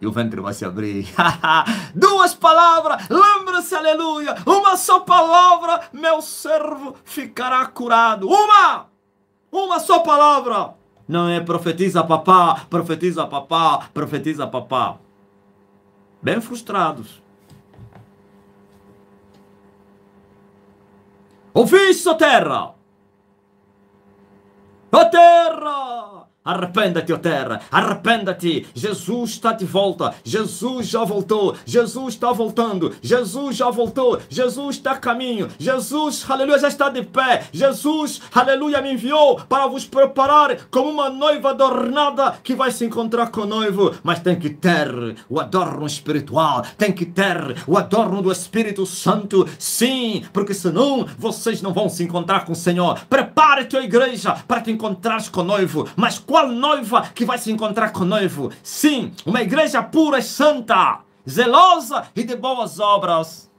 E o ventre vai se abrir. [laughs] Duas palavras, lembra-se, aleluia. Uma só palavra, meu servo ficará curado. Uma! Uma só palavra. Não é profetiza papá, profetiza papá, profetiza papá. Bem frustrados. Ouvi isso, terra! a terra! Arrependa-te, ó terra, arrependa-te. Jesus está de volta. Jesus já voltou. Jesus está voltando. Jesus já voltou. Jesus está a caminho. Jesus, aleluia, já está de pé. Jesus, aleluia, me enviou para vos preparar como uma noiva adornada que vai se encontrar com o noivo. Mas tem que ter o adorno espiritual. Tem que ter o adorno do Espírito Santo. Sim, porque senão vocês não vão se encontrar com o Senhor. Prepare tua igreja para te encontrar com o noivo. Mas qual noiva que vai se encontrar com o noivo. Sim, uma igreja pura e santa, zelosa e de boas obras.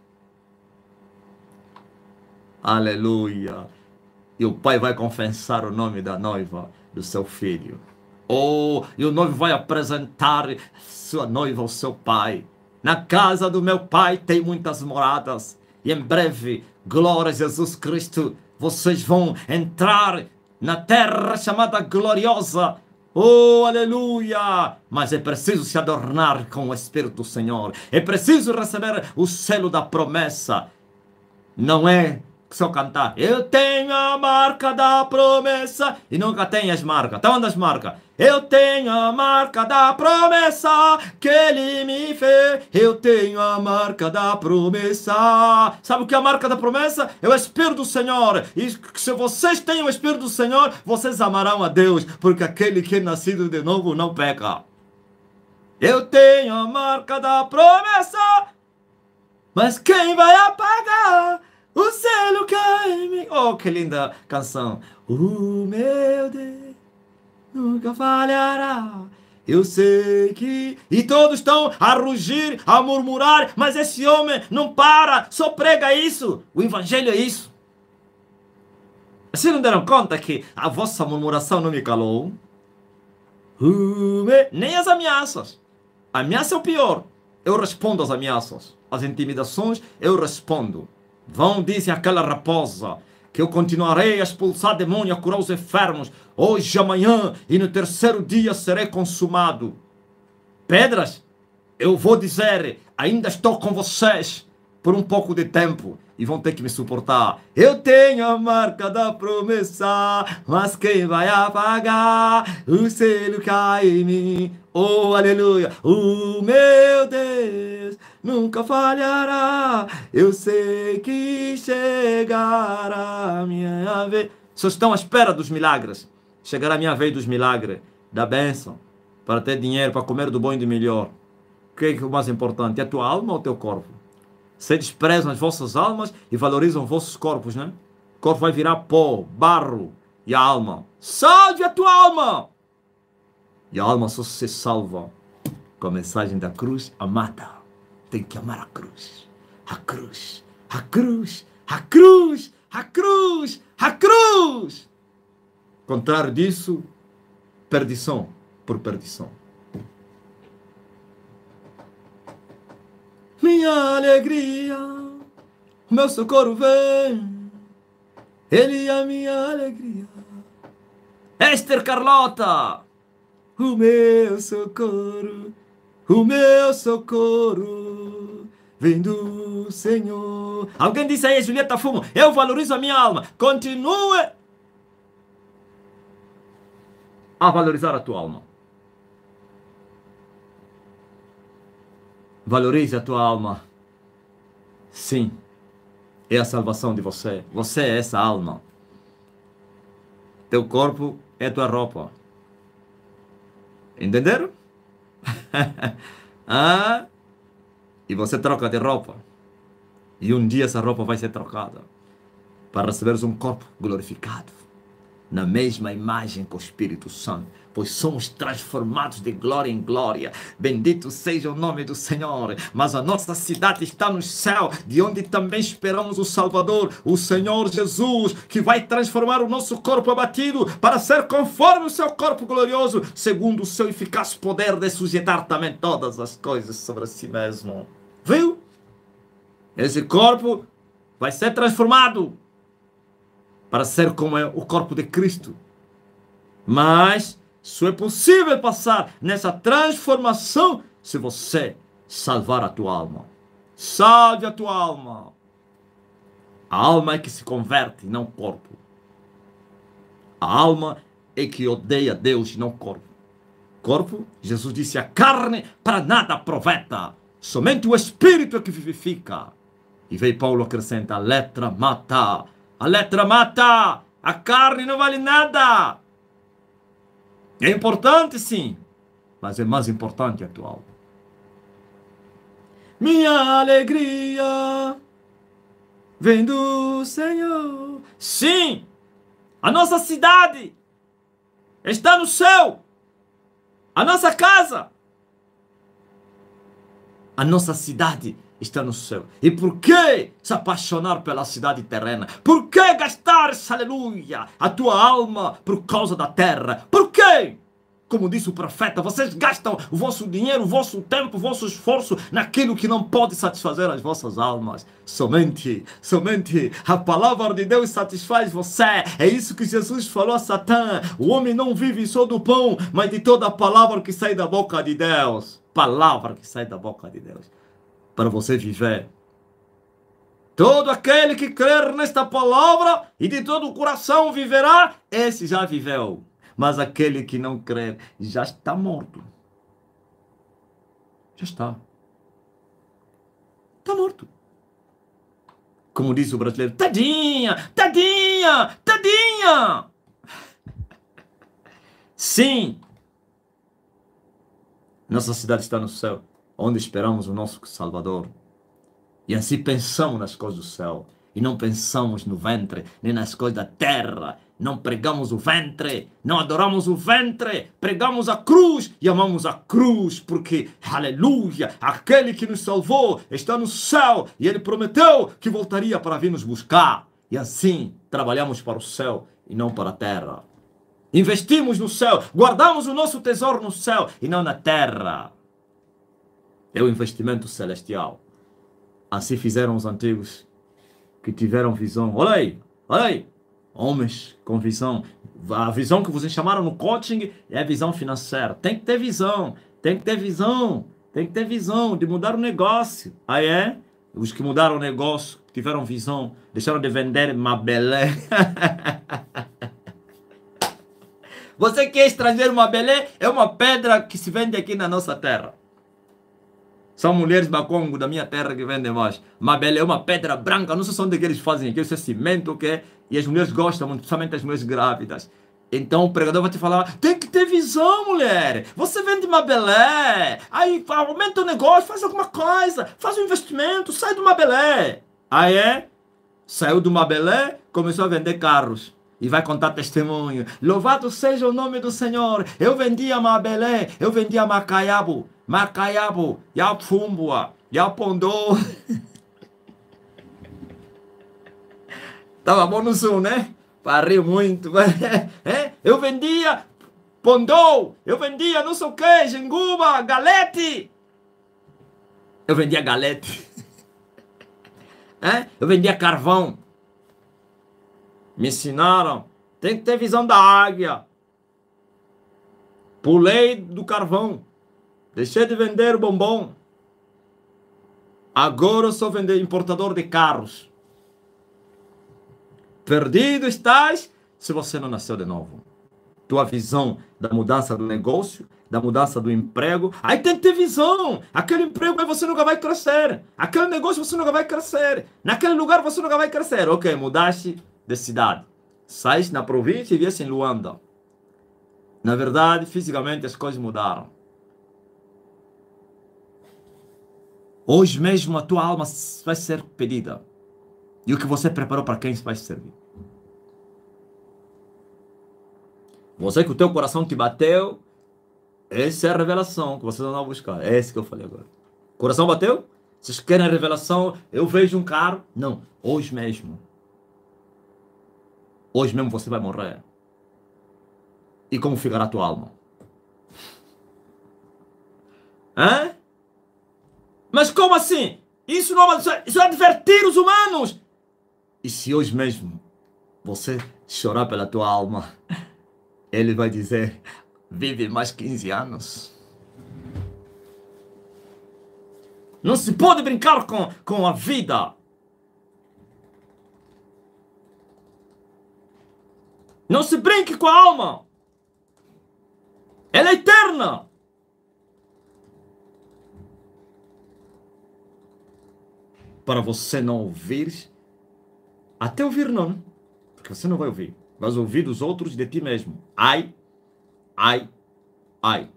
Aleluia. E o pai vai confessar o nome da noiva do seu filho. Oh, e o noivo vai apresentar sua noiva ao seu pai. Na casa do meu pai tem muitas moradas. E em breve, glória a Jesus Cristo, vocês vão entrar na terra chamada gloriosa. Oh, aleluia! Mas é preciso se adornar com o Espírito do Senhor. É preciso receber o selo da promessa. Não é só cantar. Eu tenho a marca da promessa e nunca tem as marcas. Estão onde as marcas? Eu tenho a marca da promessa que ele me fez. Eu tenho a marca da promessa. Sabe o que é a marca da promessa? É o Espírito do Senhor. E se vocês têm o Espírito do Senhor, vocês amarão a Deus, porque aquele que é nascido de novo não peca. Eu tenho a marca da promessa, mas quem vai apagar o selo que é em mim? Oh, que linda canção! O meu Deus nunca falhará. Eu sei que. E todos estão a rugir, a murmurar, mas esse homem não para, só prega isso. O evangelho é isso. Vocês não deram conta que a vossa murmuração não me calou? Uh, nem as ameaças. A ameaça é o pior. Eu respondo às ameaças. As intimidações, eu respondo. Vão, dizem aquela raposa que eu continuarei a expulsar demônios, a curar os enfermos, hoje, amanhã e no terceiro dia serei consumado. Pedras, eu vou dizer, ainda estou com vocês por um pouco de tempo, e vão ter que me suportar. Eu tenho a marca da promessa, mas quem vai apagar o selo cai em mim? Oh, aleluia! O meu Deus nunca falhará. Eu sei que chegará a minha vez. Vocês estão à espera dos milagres. Chegará a minha vez dos milagres, da bênção, para ter dinheiro, para comer do bom e do melhor. O que é, é o mais importante? É a tua alma ou o teu corpo? Vocês desprezam as vossas almas e valorizam vossos corpos, né? O corpo vai virar pó, barro e a alma. Salve a tua alma! E a alma só se salva com a mensagem da cruz amada. Tem que amar a cruz. A cruz, a cruz, a cruz, a cruz, a cruz. Contrário disso, perdição por perdição. minha alegria, o meu socorro vem, ele é a minha alegria. Esther Carlota, o meu socorro, o meu socorro vem do Senhor. Alguém disse aí, Julieta Fumo, eu valorizo a minha alma. Continue a valorizar a tua alma. Valorize a tua alma. Sim, é a salvação de você. Você é essa alma. Teu corpo é tua roupa. Entenderam? [laughs] ah, e você troca de roupa. E um dia essa roupa vai ser trocada para receberes um corpo glorificado na mesma imagem com o Espírito Santo pois somos transformados de glória em glória. Bendito seja o nome do Senhor. Mas a nossa cidade está no céu, de onde também esperamos o Salvador, o Senhor Jesus, que vai transformar o nosso corpo abatido para ser conforme o seu corpo glorioso, segundo o seu eficaz poder de sujeitar também todas as coisas sobre si mesmo. Viu? Esse corpo vai ser transformado para ser como é o corpo de Cristo. Mas só é possível passar nessa transformação se você salvar a tua alma. Salve a tua alma. A alma é que se converte, não o corpo. A alma é que odeia Deus, não o corpo. Corpo, Jesus disse, a carne para nada aproveita. Somente o espírito é que vivifica. E veio Paulo acrescenta, a letra mata. A letra mata. A carne não vale nada. É importante, sim, mas é mais importante a tua alma. Minha alegria vem do Senhor. Sim, a nossa cidade está no céu, a nossa casa, a nossa cidade está no céu. E por que se apaixonar pela cidade terrena? Por que gastar aleluia, a tua alma por causa da terra? Por que? Como disse o profeta, vocês gastam o vosso dinheiro, o vosso tempo, o vosso esforço naquilo que não pode satisfazer as vossas almas. Somente, somente a palavra de Deus satisfaz você. É isso que Jesus falou a Satã: o homem não vive só do pão, mas de toda a palavra que sai da boca de Deus. Palavra que sai da boca de Deus para você viver. Todo aquele que crer nesta palavra e de todo o coração viverá, esse já viveu. Mas aquele que não crer já está morto. Já está. Está morto. Como diz o brasileiro, tadinha, tadinha, tadinha. Sim. Nossa cidade está no céu onde esperamos o nosso Salvador. E assim pensamos nas coisas do céu e não pensamos no ventre, nem nas coisas da terra. Não pregamos o ventre, não adoramos o ventre, pregamos a cruz e amamos a cruz, porque, aleluia, aquele que nos salvou está no céu e ele prometeu que voltaria para vir nos buscar. E assim trabalhamos para o céu e não para a terra. Investimos no céu, guardamos o nosso tesouro no céu e não na terra. É o investimento celestial. Assim fizeram os antigos que tiveram visão. Olha aí, olha aí. Homens com visão. A visão que vocês chamaram no coaching é a visão financeira. Tem que ter visão, tem que ter visão, tem que ter visão de mudar o negócio. Aí é, os que mudaram o negócio, tiveram visão, deixaram de vender Mabelé. [laughs] Você quer trazer uma Mabelé é uma pedra que se vende aqui na nossa terra. São mulheres bacongo da minha terra que vendem mais. Mabel é uma pedra branca, não sei onde é que eles fazem aquilo, se é cimento o que quê. E as mulheres gostam principalmente as mulheres grávidas. Então o pregador vai te falar: tem que ter visão, mulher. Você vende Mabelé. Aí aumenta o negócio, faz alguma coisa, faz um investimento, sai do Mabelé. Aí é, saiu do Mabelé, começou a vender carros e vai contar testemunho. Louvado seja o nome do Senhor. Eu vendia Mabelé, eu vendia Macaiabo. Macaiabo, Yapumbua, Yapondô. Tava bom no sul, né? Parri muito. [laughs] É? Eu vendia pondou, eu vendia não sei o que, jenguba, galete. Eu vendia galete. [laughs] É? Eu vendia carvão. Me ensinaram. Tem que ter visão da águia. Pulei do carvão. Deixei de vender bombom. Agora eu sou vender, importador de carros. Perdido estás se você não nasceu de novo. Tua visão da mudança do negócio, da mudança do emprego. Aí tem que ter visão. Aquele emprego você nunca vai crescer. Aquele negócio você nunca vai crescer. Naquele lugar você nunca vai crescer. Ok, mudaste de cidade. Sais na província e viesse em Luanda. Na verdade, fisicamente as coisas mudaram Hoje mesmo a tua alma vai ser pedida. E o que você preparou para quem vai servir? Você que o teu coração te bateu, essa é a revelação que vocês a buscar. É esse que eu falei agora. Coração bateu? Vocês querem a revelação? Eu vejo um carro? Não, hoje mesmo. Hoje mesmo você vai morrer. E como ficará a tua alma? Hã? Mas como assim? Isso não é isso é, é divertir os humanos. E se hoje mesmo você chorar pela tua alma, ele vai dizer: vive mais 15 anos. Não se pode brincar com, com a vida. Não se brinque com a alma. Ela é eterna. para você não ouvir. Até ouvir não, porque você não vai ouvir. Vai ouvir dos outros de ti mesmo. Ai, ai, ai.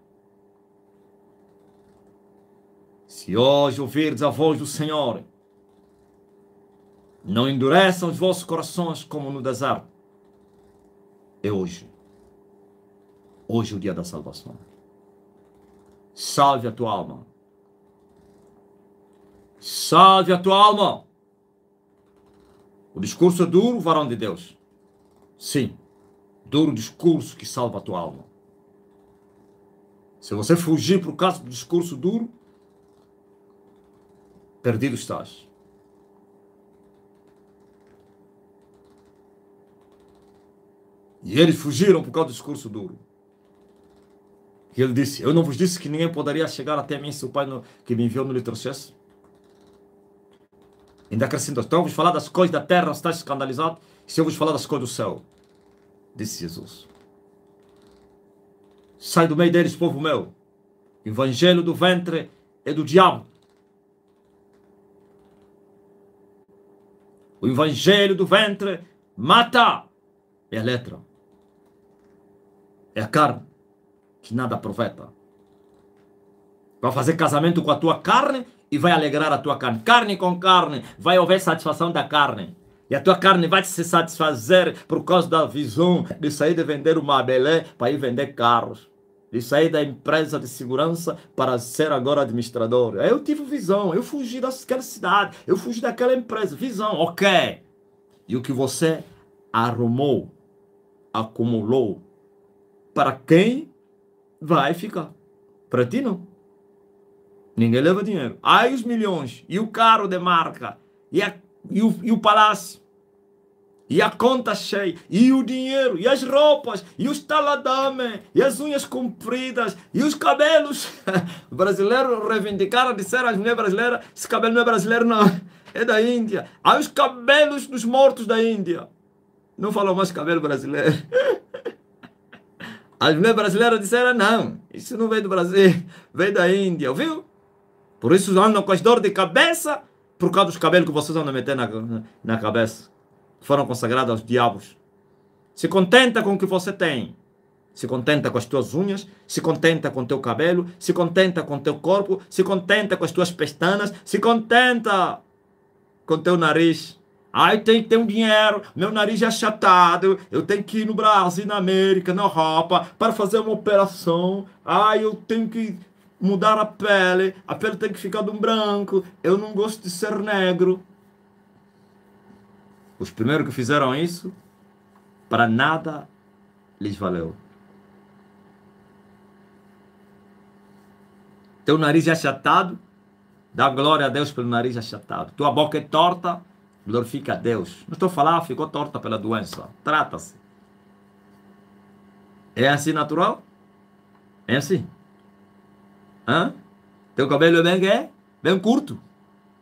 Se hoje ouvirdes a voz do Senhor, não endureçam os vossos corações como no deserto. É hoje. Hoje é o dia da salvação. Salve a tua alma. Salve a tua alma! O discurso é duro, varão de Deus. Sim, duro discurso que salva a tua alma. Se você fugir por causa do discurso duro, perdido estás. E eles fugiram por causa do discurso duro. E ele disse: Eu não vos disse que ninguém poderia chegar até mim se o Pai não, que me enviou no litrocesso? Ainda acrescentou: Então eu vos falar das coisas da terra, não estás escandalizado? Se eu vos falar das coisas do céu, disse Jesus. Sai do meio deles, povo meu. Evangelho do ventre é do diabo. O evangelho do ventre mata. É a letra. É a carne. Que nada aproveita. Vai fazer casamento com a tua carne e vai alegrar a tua carne. Carne com carne, vai haver satisfação da carne. E a tua carne vai se satisfazer por causa da visão de sair de vender uma belé para ir vender carros. De sair da empresa de segurança para ser agora administrador. Eu tive visão, eu fugi daquela cidade, eu fugi daquela empresa. Visão, ok. E o que você arrumou, acumulou, para quem vai ficar? Para ti não. Ninguém leva dinheiro. Aí os milhões, e o carro de marca, e, a, e, o, e o palácio, e a conta cheia, e o dinheiro, e as roupas, e os taladames e as unhas compridas, e os cabelos. [laughs] O brasileiro reivindicaram, disseram as mulheres brasileiras: esse cabelo não é brasileiro, não, é da Índia. Aí os cabelos dos mortos da Índia. Não falou mais cabelo brasileiro. [laughs] As mulheres brasileiras disseram: não, isso não vem do Brasil, vem da Índia, viu? Por isso andam com as dores de cabeça por causa dos cabelos que vocês andam metendo na, na cabeça. Que foram consagrados aos diabos. Se contenta com o que você tem. Se contenta com as tuas unhas, se contenta com o teu cabelo, se contenta com o teu corpo, se contenta com as tuas pestanas, se contenta com o teu nariz. Ai, tem que ter um dinheiro, meu nariz é achatado, eu tenho que ir no Brasil, na América, na Europa, para fazer uma operação. Ai, eu tenho que mudar a pele, a pele tem que ficar de um branco, eu não gosto de ser negro. Os primeiros que fizeram isso, para nada lhes valeu. Teu nariz é achatado, dá glória a Deus pelo nariz achatado. Tua boca é torta, glorifica a Deus. Não estou falando, ficou torta pela doença. Trata-se. É assim natural? É assim. Hã? Teu cabelo é bem que é? Bem curto.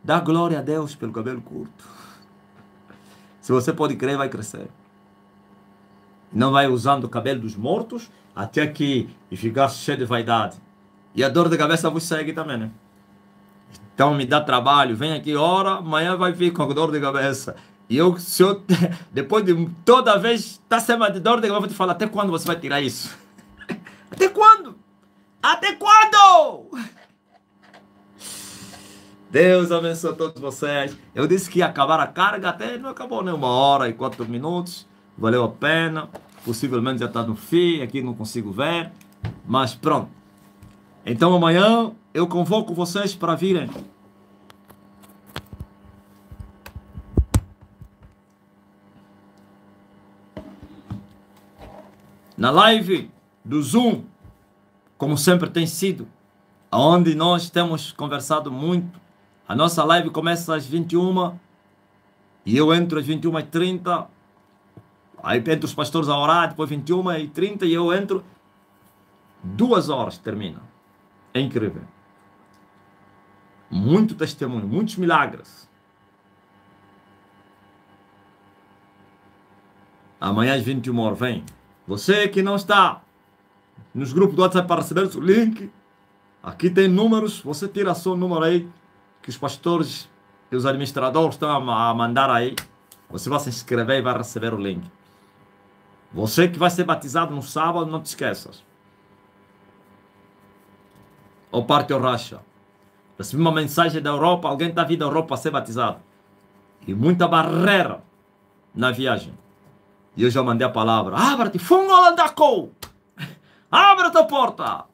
Dá glória a Deus pelo cabelo curto. [laughs] Se você pode crer, vai crescer. Não vai usando o cabelo dos mortos até aqui e ficar cheio de vaidade. E a dor de cabeça vos segue também, né? Então me dá trabalho, vem aqui, ora, amanhã vai vir com a dor de cabeça. E eu, se eu, [laughs] depois de toda vez, tá semana de dor de cabeça, eu vou te falar, até quando você vai tirar isso? [laughs] Até quando? Até quando? Deus abençoe todos vocês. Eu disse que ia acabar a carga, até não acabou nem né? uma hora e quatro minutos. Valeu a pena. Possivelmente já está no fim, aqui não consigo ver. Mas pronto. Então amanhã eu convoco vocês para virem. Na live do Zoom como sempre tem sido, onde nós temos conversado muito. A nossa live começa às 21 e eu entro às 21h30. Aí entro os pastores a orar, depois 21h30 e eu entro. Duas horas termina. É incrível. Muito testemunho, muitos milagres. Amanhã às 21 horas, vem. Você que não está nos grupos do WhatsApp para receber o link. Aqui tem números, você tira seu número aí, que os pastores, e os administradores estão a mandar aí. Você vai se inscrever e vai receber o link. Você que vai ser batizado no sábado, não te esqueças. Ou parte ou racha. Recebi uma mensagem da Europa, alguém está vindo da Europa para ser batizado. E muita barreira na viagem. E eu já mandei a palavra. Abra-te, fungo landacou! Abre a tua porta!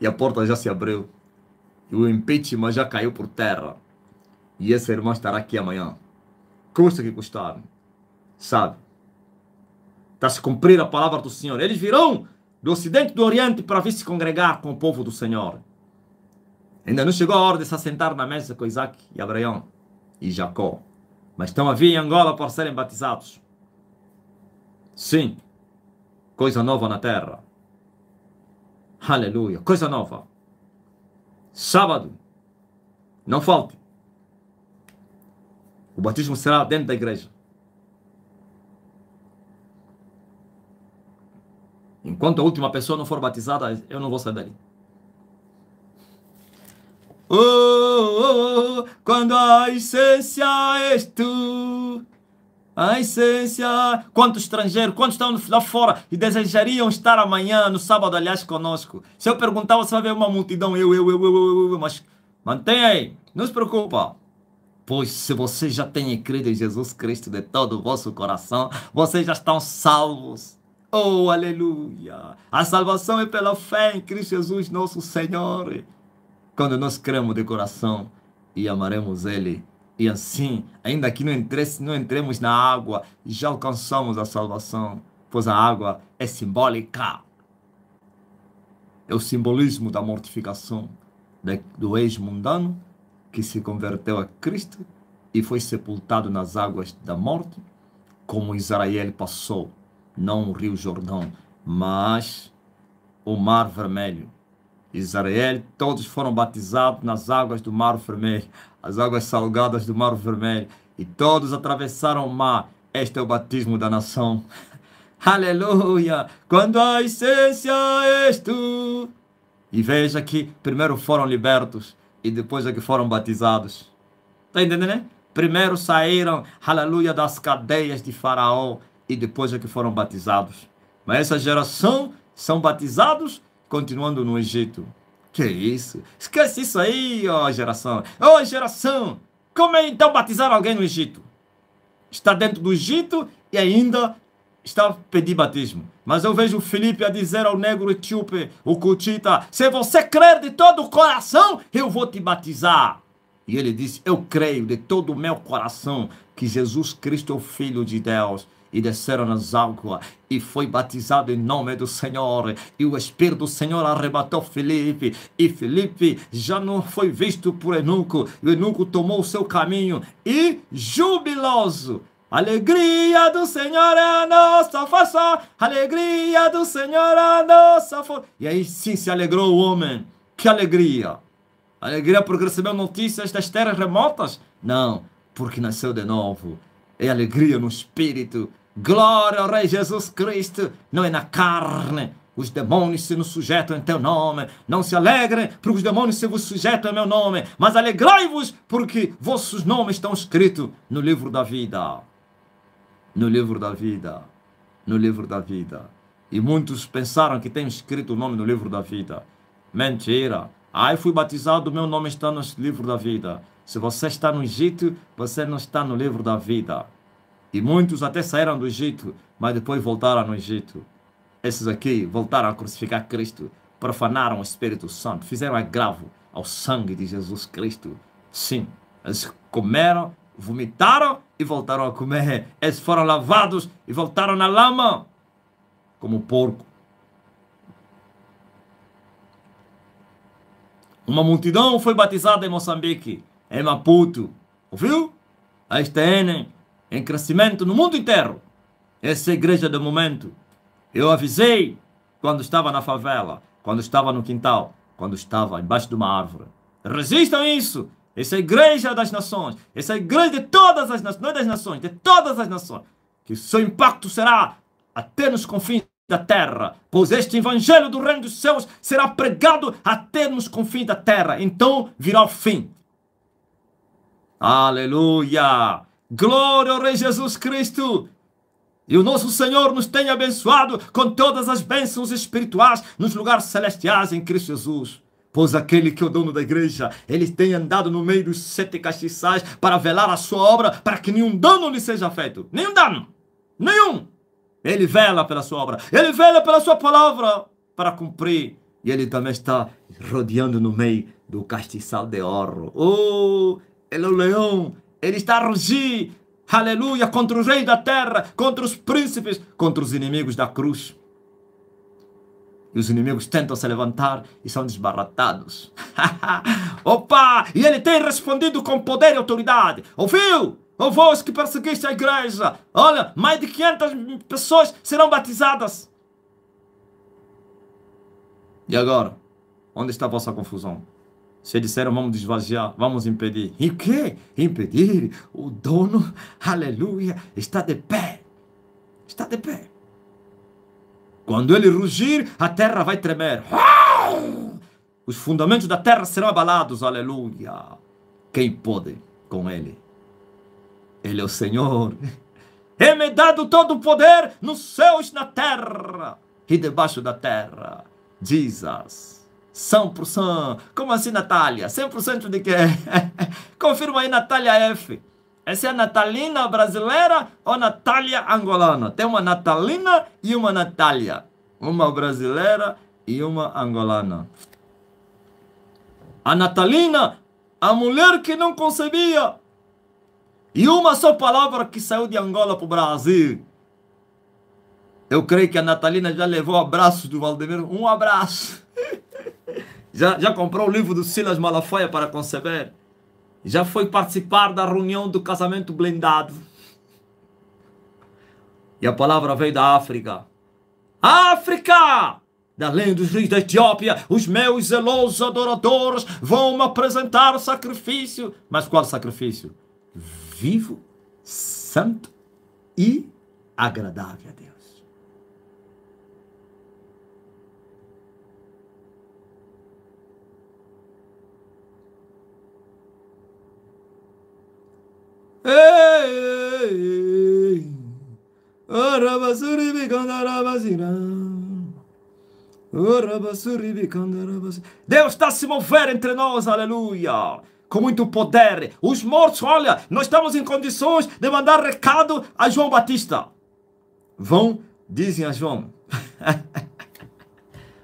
E a porta já se abriu. E o impeachment já caiu por terra. E essa irmã estará aqui amanhã. Custa que custar. Sabe? Está se cumprir a palavra do Senhor. Eles virão do Ocidente e do Oriente para vir se congregar com o povo do Senhor. Ainda não chegou a hora de se assentar na mesa com Isaac e Abraão e Jacó. Mas estão a vir em Angola para serem batizados. Sim coisa nova na terra. Aleluia, coisa nova. Sábado, não falte. O batismo será dentro da igreja. Enquanto a última pessoa não for batizada, eu não vou sair dali. Oh, oh, oh, quando a essência és tu, a essência. Quantos estrangeiros, quantos estão lá fora e desejariam estar amanhã, no sábado, aliás, conosco? Se eu perguntar, você vai ver uma multidão. Eu, eu, eu, eu, eu, eu, mas mantenha aí, não se preocupa. Pois se você já tem crido em Jesus Cristo de todo o vosso coração, vocês já estão salvos. Oh, aleluia! A salvação é pela fé em Cristo Jesus, nosso Senhor. Quando nós cremos de coração e amaremos Ele e assim, ainda que não, entre não entremos na água, já alcançamos a salvação, pois a água é simbólica. É o simbolismo da mortificação do ex-mundano que se converteu a Cristo e foi sepultado nas águas da morte, como Israel passou, não o Rio Jordão, mas o Mar Vermelho. Israel, todos foram batizados nas águas do Mar Vermelho as águas salgadas do Mar Vermelho, e todos atravessaram o mar. Este é o batismo da nação. [laughs] Aleluia! Quando a essência és tu. E veja que primeiro foram libertos e depois é que foram batizados. Está entendendo, né? Primeiro saíram, aleluia, das cadeias de Faraó e depois é que foram batizados. Mas essa geração são batizados continuando no Egito. Que isso? Esquece isso aí, ó geração. Ô geração, como é então batizar alguém no Egito? Está dentro do Egito e ainda está pedindo batismo. Mas eu vejo Felipe a dizer ao negro etíope, o Cutita: se você crer de todo o coração, eu vou te batizar. E ele disse, eu creio de todo o meu coração que Jesus Cristo é o Filho de Deus e desceram nas águas, e foi batizado em nome do Senhor. E o Espírito do Senhor arrebatou Felipe, e Felipe já não foi visto por Enuco, e Enuco tomou o seu caminho, e jubiloso. Alegria do Senhor é a nossa força, alegria do Senhor é a nossa força. E aí sim se alegrou o homem. Que alegria! Alegria porque recebeu notícias das terras remotas? Não, porque nasceu de novo. É alegria no espírito. Glória ao Rei Jesus Cristo, não é na carne. Os demônios se nos sujeitam em teu nome. Não se alegrem, porque os demônios se vos sujeitam em meu nome. Mas alegrai-vos, porque vossos nomes estão escritos no livro da vida. No livro da vida. No livro da vida. E muitos pensaram que tem escrito o nome no livro da vida. Mentira. Ai, fui batizado, meu nome está no livro da vida. Se você está no Egito, você não está no livro da vida. E muitos até saíram do Egito, mas depois voltaram no Egito. Esses aqui voltaram a crucificar Cristo, profanaram o Espírito Santo, fizeram agravo ao sangue de Jesus Cristo. Sim, eles comeram, vomitaram e voltaram a comer. Eles foram lavados e voltaram na lama, como porco. Uma multidão foi batizada em Moçambique, em Maputo. Ouviu? A STN em crescimento no mundo inteiro. Essa é igreja do momento. Eu avisei quando estava na favela, quando estava no quintal, quando estava embaixo de uma árvore. Resistam a isso! Essa é igreja das nações, essa é igreja de todas as nações, não é das nações, de todas as nações, que o seu impacto será até nos confins da terra, pois este evangelho do reino dos céus será pregado até nos confins da terra, então virá o fim. Aleluia! Glória ao Rei Jesus Cristo! E o nosso Senhor nos tenha abençoado com todas as bênçãos espirituais nos lugares celestiais em Cristo Jesus. Pois aquele que é o dono da igreja, ele tem andado no meio dos sete castiçais para velar a sua obra, para que nenhum dano lhe seja feito. Nenhum dano! Nenhum! Ele vela pela sua obra, ele vela pela sua palavra para cumprir. E ele também está rodeando no meio do castiçal de ouro. Oh, ele é o leão ele está a rugir, aleluia, contra o rei da terra, contra os príncipes, contra os inimigos da cruz. E os inimigos tentam se levantar e são desbaratados. [laughs] Opa! E ele tem respondido com poder e autoridade. Ouviu? Ou vós que perseguiste a igreja. Olha, mais de 500 pessoas serão batizadas. E agora? Onde está a vossa confusão? Se disseram, vamos desvaziar, vamos impedir. E o que? Impedir? O dono, aleluia, está de pé. Está de pé. Quando ele rugir, a terra vai tremer. Os fundamentos da terra serão abalados, aleluia. Quem pode com ele? Ele é o Senhor. É me dado todo o poder nos céus, na terra e debaixo da terra. Jesus. 100%. Como assim, Natália? 100% de quê? [laughs] Confirma aí, Natália F. Essa é a Natalina brasileira ou Natália angolana? Tem uma Natalina e uma Natália. Uma brasileira e uma angolana. A Natalina, a mulher que não concebia. E uma só palavra que saiu de Angola para o Brasil. Eu creio que a Natalina já levou o abraço do Valdemiro. Um abraço. Já, já comprou o livro do Silas Malafaia para conceber? Já foi participar da reunião do casamento blindado? E a palavra veio da África. África! Da além dos rios da Etiópia, os meus zelosos adoradores vão me apresentar o sacrifício. Mas qual sacrifício? Vivo, santo e agradável a Deus. Ei, oh, oh, Deus está se mover entre nós, aleluia com muito poder. Os mortos, olha, nós estamos em condições de mandar recado a João Batista. Vão, dizem a João. [laughs]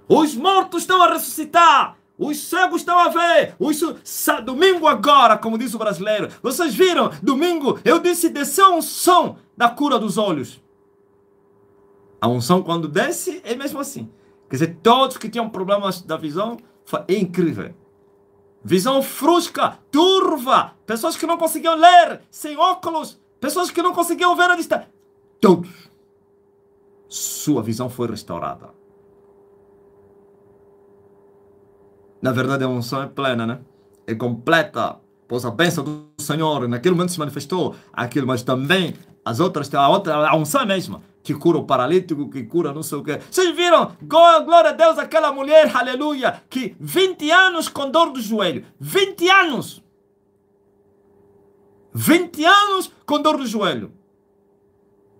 Os mortos estão a ressuscitar. Os cegos estão a ver. Os... Domingo agora, como diz o brasileiro. Vocês viram? Domingo eu disse desceu a unção da cura dos olhos. A unção quando desce é mesmo assim. Quer dizer, todos que tinham problemas da visão, é incrível. Visão frusca, turva, pessoas que não conseguiam ler, sem óculos, pessoas que não conseguiam ver a distância. Todos. Sua visão foi restaurada. na verdade, a unção é plena, né? É completa, pois a bênção do Senhor naquele momento se manifestou aquilo, mas também as outras, a, outra, a unção é mesma, que cura o paralítico, que cura não sei o que. Vocês viram? Glória a Deus, aquela mulher, aleluia, que 20 anos com dor do joelho, 20 anos! 20 anos com dor do joelho.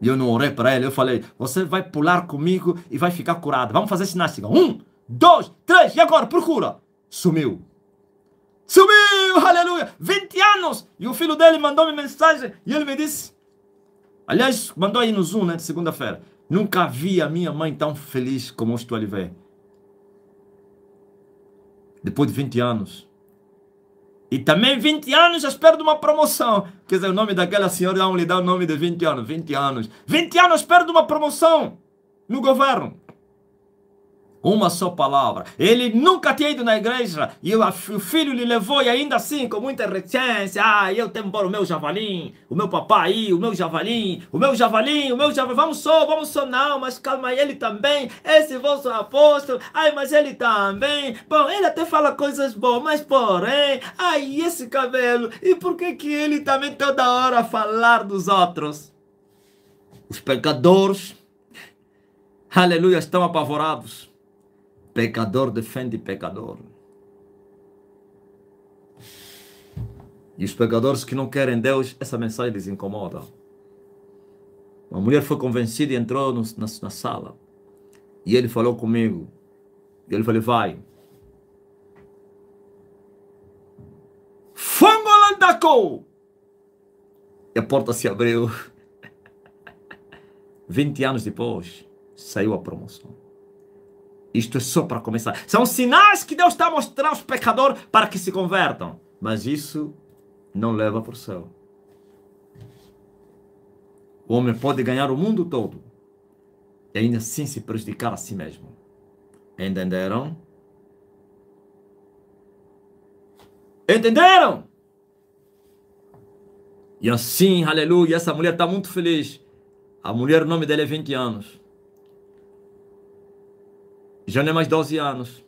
E eu não orei para ele, eu falei: você vai pular comigo e vai ficar curado. Vamos fazer ginástica. Um, dois, três, e agora? Procura sumiu. Sumiu, aleluia! 20 anos! E o filho dele mandou me mensagem e ele me disse. Aliás, mandou aí no Zoom, né, de segunda-feira. Nunca vi a minha mãe tão feliz como estou a lhe ver. Depois de 20 anos. E também 20 anos espero de uma promoção. Quer dizer, o nome daquela senhora não lhe dá o nome de 20 anos. 20 anos. 20 anos espero de uma promoção no governo uma só palavra. Ele nunca tinha ido na igreja e o filho lhe levou e ainda assim com muita reticência. Ah, eu tenho embora o meu javalim, o meu papai, o meu javalim, o meu javalim, o meu javalim. Vamos só, vamos só não, mas calma, ele também, esse vosso apóstolo. Ai, mas ele também. Bom, ele até fala coisas boas, mas porém, ai, esse cabelo. E por que que ele também toda hora falar dos outros? Os pecadores, aleluia, estão apavorados Pecador defende pecador. E os pecadores que não querem Deus, essa mensagem lhes incomoda. Uma mulher foi convencida e entrou no, na, na sala. E ele falou comigo. E ele falou: Vai. Fangolandacou! E a porta se abriu. 20 [laughs] anos depois, saiu a promoção. Isto é só para começar. São sinais que Deus está a mostrar aos pecadores para que se convertam. Mas isso não leva para o céu. O homem pode ganhar o mundo todo e ainda assim se prejudicar a si mesmo. Entenderam? Entenderam? E assim, aleluia, essa mulher está muito feliz. A mulher, o nome dela é 20 anos já não é mais 12 anos.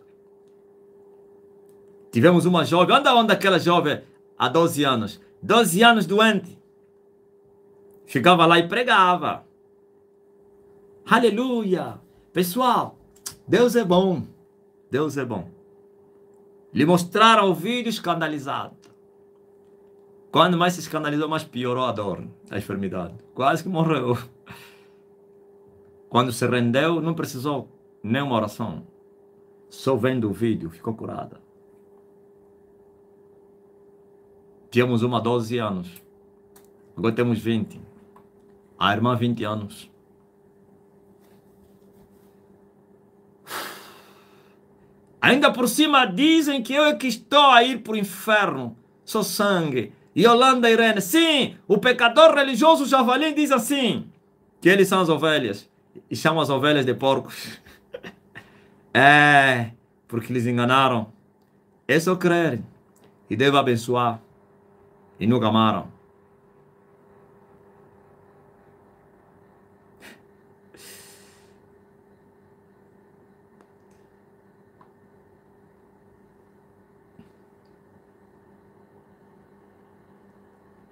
Tivemos uma jovem, anda onde aquela jovem há 12 anos, 12 anos doente. Chegava lá e pregava. Aleluia! Pessoal, Deus é bom. Deus é bom. Lhe mostraram o vídeo escandalizado. Quando mais se escandalizou, mais piorou a dor, a enfermidade. Quase que morreu. Quando se rendeu, não precisou nenhuma é oração, só vendo o vídeo, ficou curada. Tínhamos uma 12 anos, agora temos 20. A irmã, 20 anos. Ainda por cima dizem que eu é que estou a ir para o inferno. Sou sangue. Yolanda Irene, sim, o pecador religioso Javalim diz assim: que eles são as ovelhas e chama as ovelhas de porcos. É, porque eles enganaram. É só crer. E Deus abençoar. E nunca amaram.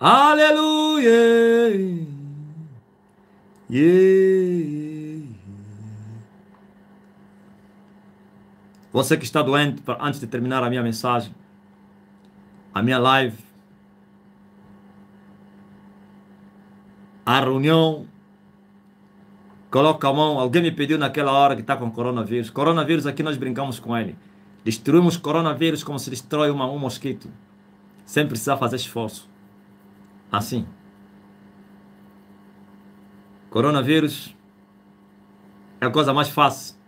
Aleluia! Yeah. Você que está doente, antes de terminar a minha mensagem, a minha live, a reunião, coloca a mão. Alguém me pediu naquela hora que está com coronavírus. Coronavírus aqui nós brincamos com ele. Destruímos coronavírus como se destrói uma, um mosquito, sem precisar fazer esforço. Assim. Coronavírus é a coisa mais fácil.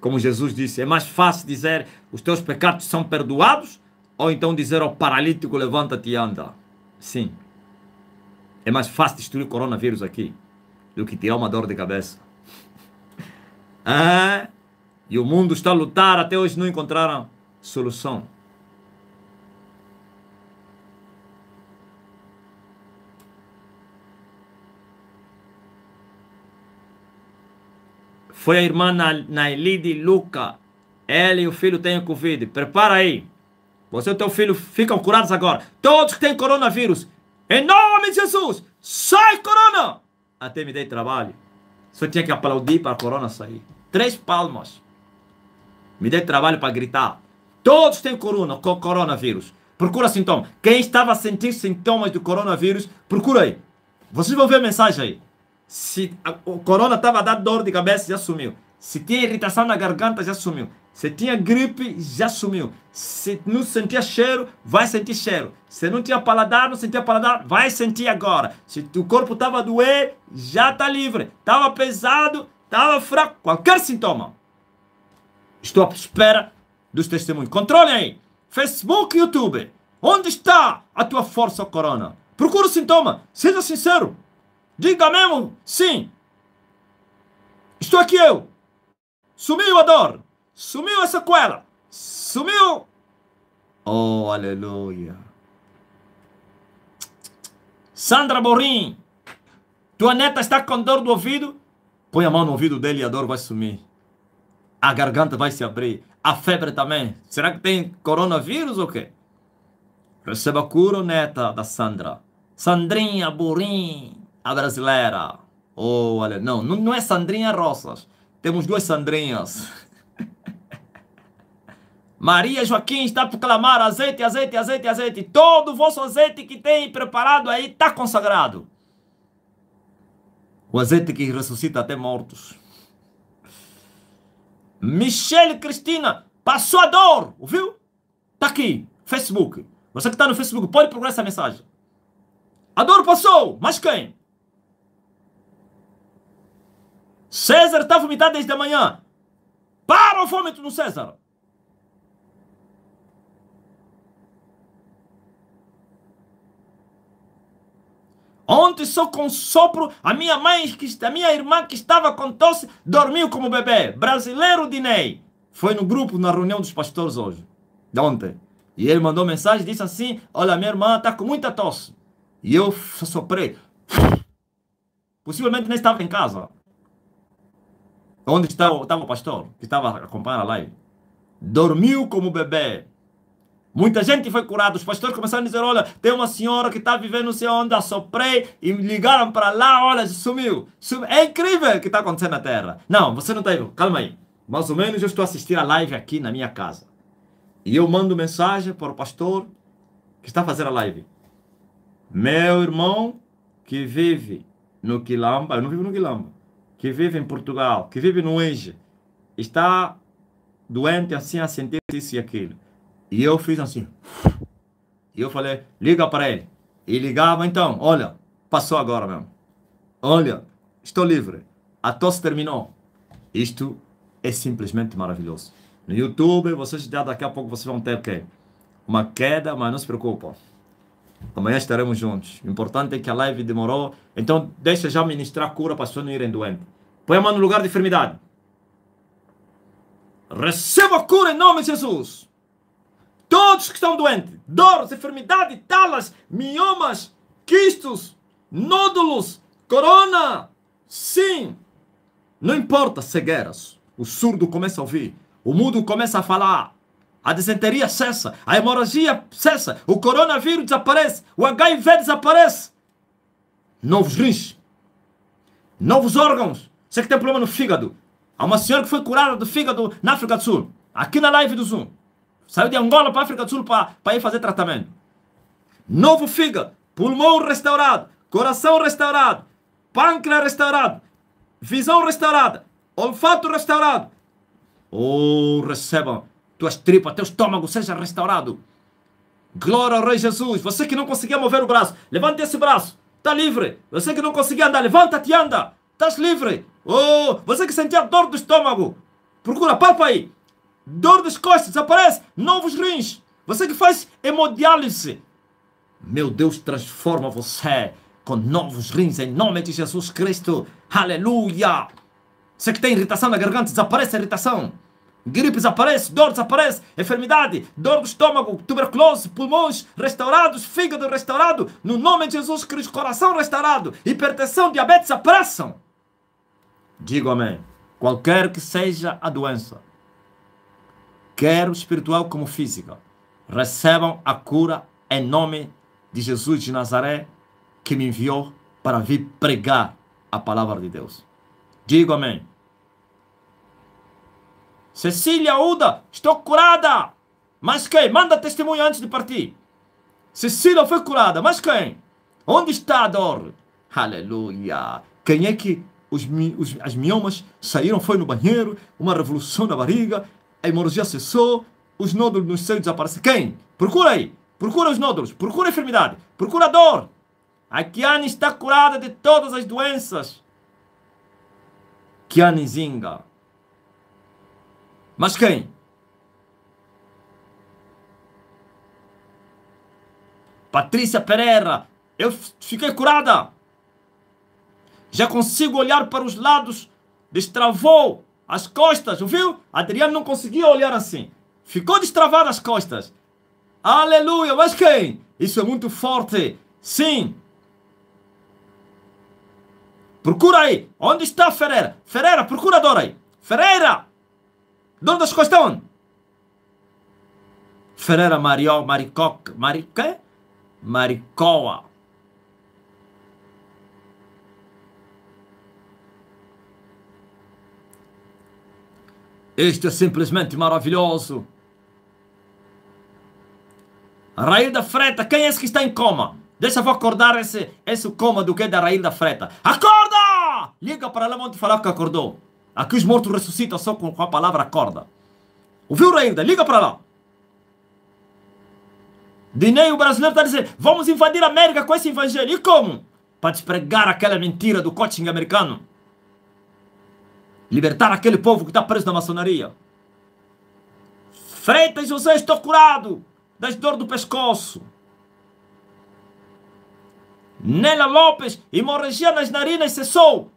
Como Jesus disse, é mais fácil dizer os teus pecados são perdoados ou então dizer ao paralítico levanta-te e anda. Sim. É mais fácil destruir o coronavírus aqui do que tirar uma dor de cabeça. [laughs] Ah, e o mundo está a lutar, até hoje não encontraram solução. Foi a irmã Nailide Luca. Ela e o filho têm Covid. Prepara aí. Você e o teu filho ficam curados agora. Todos que têm coronavírus. Em nome de Jesus. Sai, corona! Até me dei trabalho. Só tinha que aplaudir para a corona sair. Três palmas. Me dei trabalho para gritar. Todos têm corona, coronavírus. Procura sintoma. Quem estava sentindo sintomas do coronavírus, procura aí. Vocês vão ver a mensagem aí. Se a, o corona estava dando dor de cabeça, já sumiu. Se tinha irritação na garganta, já sumiu. Se tinha gripe, já sumiu. Se não sentia cheiro, vai sentir cheiro. Se não tinha paladar, não sentia paladar, vai sentir agora. Se o corpo estava doer, já está livre. Estava pesado, estava fraco. Qualquer sintoma. Estou à espera dos testemunhos. Controle aí. Facebook, YouTube. Onde está a tua força, Corona? Procura o sintoma. Seja sincero. Diga mesmo, sim. Estou aqui eu. Sumiu a dor. Sumiu a sequela. Sumiu. Oh, aleluia. Sandra Borim, tua neta está com dor do ouvido? Põe a mão no ouvido dele e a dor vai sumir. A garganta vai se abrir. A febre também. Será que tem coronavírus ou quê? Receba a cura, neta da Sandra. Sandrinha Borim a brasileira. Oh, olha, não, não é Sandrinha Roças. Temos duas Sandrinhas. [laughs] Maria Joaquim está a proclamar azeite, azeite, azeite, azeite. Todo o vosso azeite que tem preparado aí está consagrado. O azeite que ressuscita até mortos. Michelle Cristina, passou a dor, ouviu? Está aqui, Facebook. Você que está no Facebook, pode procurar essa mensagem. A dor passou, mas quem? César está vomitado desde a manhã. Para o vômito no César. Ontem só com sopro, a minha mãe, a minha irmã que estava com tosse, dormiu como bebê. Brasileiro Dinei. Foi no grupo, na reunião dos pastores hoje, de ontem. E ele mandou mensagem, disse assim, olha, minha irmã está com muita tosse. E eu soprei. Possivelmente nem estava em casa. Onde estava, estava o pastor que estava acompanhando a live? Dormiu como bebê. Muita gente foi curada. Os pastores começaram a dizer: Olha, tem uma senhora que está vivendo não sei onde, assoprei e ligaram para lá, olha, sumiu. sumiu. É incrível o que está acontecendo na terra. Não, você não está aí. Calma aí. Mais ou menos eu estou assistindo a live aqui na minha casa. E eu mando mensagem para o pastor que está fazendo a live. Meu irmão que vive no Quilamba, eu não vivo no Quilamba, que vive em Portugal, que vive no Ege, está doente assim, a sentir isso e aquilo. E eu fiz assim. E eu falei, liga para ele. E ligava, então, olha, passou agora mesmo. Olha, estou livre. A tosse terminou. Isto é simplesmente maravilhoso. No YouTube, vocês já daqui a pouco vocês vão ter o quê? Uma queda, mas não se preocupam. Amanhã estaremos juntos. O importante é que a live demorou. Então, deixa já ministrar cura para pessoas não irem doente. Põe a mão no lugar de enfermidade. Receba a cura em nome de Jesus. Todos que estão doentes, dores, enfermidade, talas, miomas, quistos, nódulos, corona. Sim. Não importa cegueiras. O surdo começa a ouvir. O mudo começa a falar a disenteria cessa, a hemorragia cessa, o coronavírus desaparece, o HIV desaparece. Novos rins, novos órgãos. Você que tem problema no fígado. Há uma senhora que foi curada do fígado na África do Sul, aqui na live do Zoom. Saiu de Angola para a África do Sul para ir fazer tratamento. Novo fígado, pulmão restaurado, coração restaurado, pâncreas restaurado, visão restaurada, olfato restaurado. Oh, recebam tuas tripas, teu estômago seja restaurado. Glória ao Rei Jesus. Você que não conseguia mover o braço, levante esse braço. Está livre. Você que não conseguia andar, levanta-te e anda. Estás livre. Oh, você que sentia dor do estômago, procura, palpa aí. Dor das costas, aparece. Novos rins. Você que faz hemodiálise. Meu Deus, transforma você com novos rins em nome de Jesus Cristo. Aleluia. Você que tem irritação na garganta, desaparece a irritação gripes aparece, dores aparece, enfermidade, dor do estômago, tuberculose, pulmões restaurados, fígado restaurado, no nome de Jesus Cristo, coração restaurado, hipertensão, diabetes apareçam. Digo amém. Qualquer que seja a doença, quer espiritual como física, recebam a cura em nome de Jesus de Nazaré, que me enviou para vir pregar a palavra de Deus. Digo amém. Cecília Uda, estou curada! Mas quem? Manda testemunho antes de partir. Cecília foi curada, mas quem? Onde está a dor? Aleluia! Quem é que os, os, as miomas saíram? Foi no banheiro, uma revolução na barriga, a hemorragia cessou, os nódulos nos seios desapareceram. Quem? Procura aí! Procura os nódulos, procura a enfermidade, procura a dor! A Kiane está curada de todas as doenças! Kiane Zinga mas quem? Patrícia Pereira, eu fiquei curada. Já consigo olhar para os lados. Destravou as costas, ouviu? Adriano não conseguia olhar assim. Ficou destravado as costas. Aleluia, mas quem? Isso é muito forte. Sim. Procura aí. Onde está Ferreira? Ferreira, agora aí. Ferreira! ¿Dónde estão? Ferreira Mario, Maricoque Mariqué? Maricoa. Este é simplesmente maravilhoso. da Freta, quem é esse que está em coma? Deixa eu acordar esse, esse coma do que é da da Freta. Acorda! Liga para ela, onde falar que acordou. Aqui os mortos ressuscitam só com, a palavra acorda. Ouviu, ainda? Liga para lá. Dinei, o brasileiro está dizendo: vamos invadir a América com esse evangelho. E como? Para despregar aquela mentira do coaching americano. Libertar aquele povo que está preso na maçonaria. Freitas, José, estou curado das dores do pescoço. Nela Lopes, hemorragia nas narinas cessou.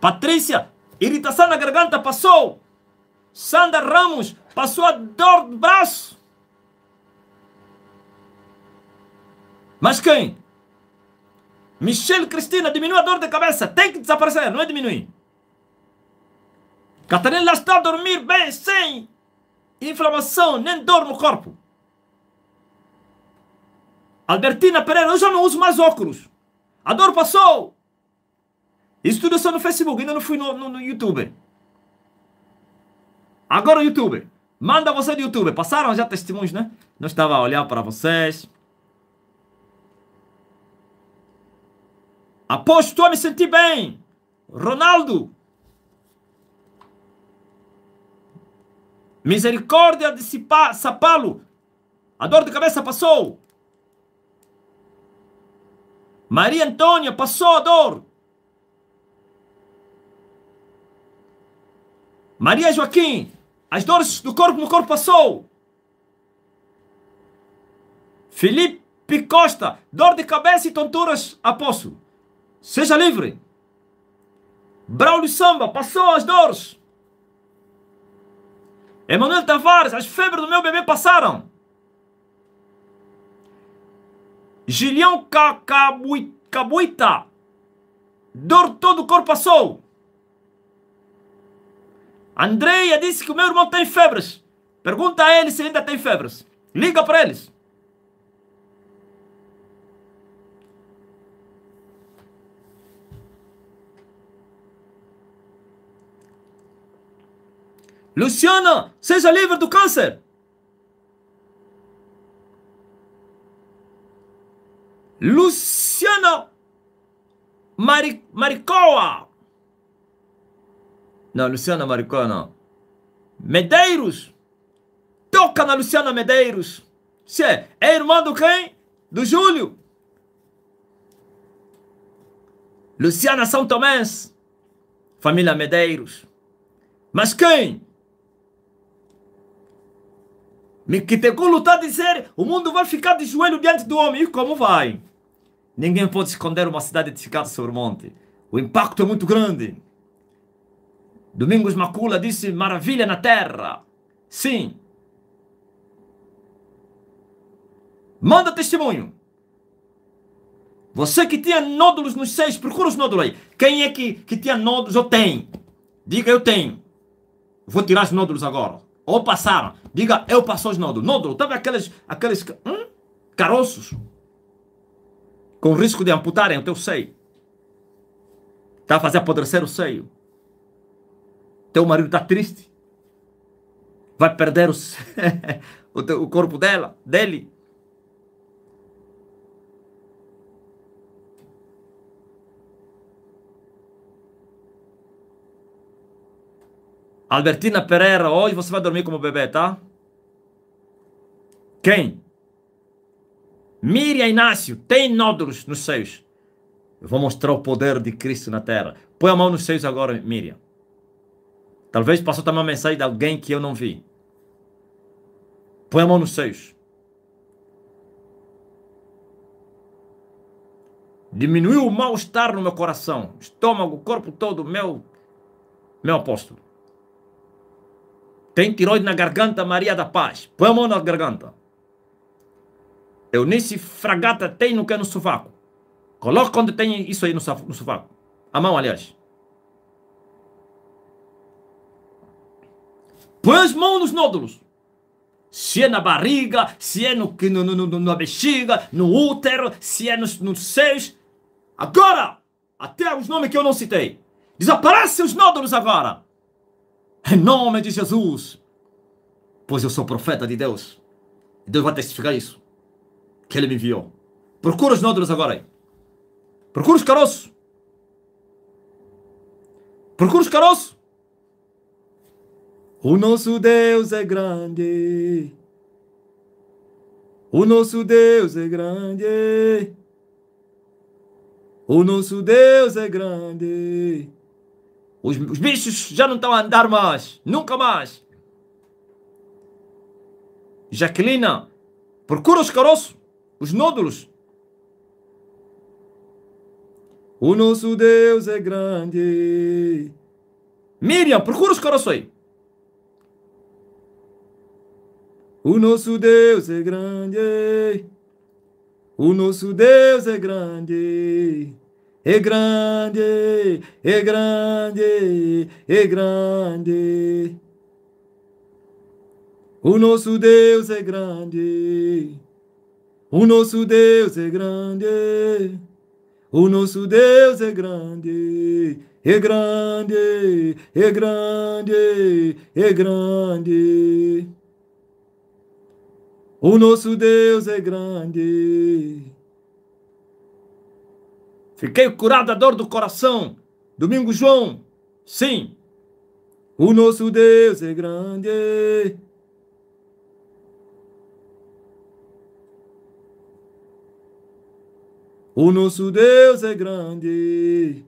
Patrícia, irritação na garganta passou. Sandra Ramos, passou a dor de braço. Mas quem? Michelle Cristina diminuiu a dor de cabeça. Tem que desaparecer, não é diminuir. Catarina lá está a dormir bem, sem inflamação, nem dor no corpo. Albertina Pereira, eu já não uso mais óculos. A dor passou. Isso tudo é só no Facebook, ainda não fui no, no, no YouTube. Agora o YouTube. Manda você do YouTube. Passaram já testemunhos, né? Não estava a olhar para vocês. Aposto, a me sentir bem. Ronaldo. Misericórdia de Sapalo. A dor de cabeça passou. Maria Antônia passou a dor. Maria Joaquim, as dores do corpo no corpo passou. Felipe Costa, dor de cabeça e tonturas aposto. Seja livre. Braulio Samba, passou as dores. Emanuel Tavares, as febres do meu bebê passaram. Gilião Cabuita, dor todo o corpo passou. Andreia disse que o meu irmão tem febres. Pergunta a ele se ainda tem febres. Liga para eles. Luciana, seja livre do câncer. Luciana Mari Maricoa. Não, Luciana Maricona. não. Medeiros! Toca na Luciana Medeiros! cê é irmã do quem? Do Júlio! Luciana São Tomés! Família Medeiros! Mas quem? Miquiteculo está a dizer: o mundo vai ficar de joelho diante do homem. E como vai? Ninguém pode esconder uma cidade edificada sobre o monte. O impacto é muito grande. Domingos Macula disse maravilha na terra. Sim. Manda testemunho. Você que tinha nódulos nos seios, procura os nódulos aí. Quem é que, que tinha nódulos? Eu tenho. Diga, eu tenho. Vou tirar os nódulos agora. Ou passaram. Diga, eu passou os nódulos. Nódulo, estava aqueles, aqueles hum, caroços. Com risco de amputarem o teu seio. Está a fazer apodrecer o seio. Teu marido está triste. Vai perder os, [laughs] o, teu, o corpo dela, dele. Albertina Pereira, hoje você vai dormir como bebê, tá? Quem? Miriam Inácio, tem nódulos nos seios. Eu vou mostrar o poder de Cristo na terra. Põe a mão nos seios agora, Miriam. Talvez possa estar uma mensagem de alguém que eu não vi. Põe a mão nos seios. Diminuiu o mal-estar no meu coração, estômago, corpo todo, meu, meu apóstolo. Tem tiroide na garganta, Maria da Paz. Põe a mão na garganta. Eunice Fragata tem no que é no sovaco. Coloca onde tem isso aí no, no sovaco. A mão, aliás. Põe as mãos nos nódulos. Se é na barriga, se é no, no, no, no na bexiga, no útero, se é nos, nos seios. Agora! Até os nomes que eu não citei. Desaparecem os nódulos agora. Em nome de Jesus. Pois eu sou profeta de Deus. Deus vai testificar isso. Que ele me enviou. Procura os nódulos agora aí. Procura os caroços. Procura os caroços. O nosso Deus é grande. O nosso Deus é grande. O nosso Deus é grande. Os, os bichos já não estão a andar mais. Nunca mais. Jaqueline, procura os caroços, os nódulos. O nosso Deus é grande. Miriam, procura os caroços aí. O nosso Deus é grande. O nosso Deus é grande. É grande, é grande, é grande. O nosso Deus é grande. O nosso Deus é grande. O nosso Deus é grande. É grande, é grande, é grande. O nosso Deus é grande. Fiquei curado da dor do coração. Domingo João, sim. O nosso Deus é grande. O nosso Deus é grande.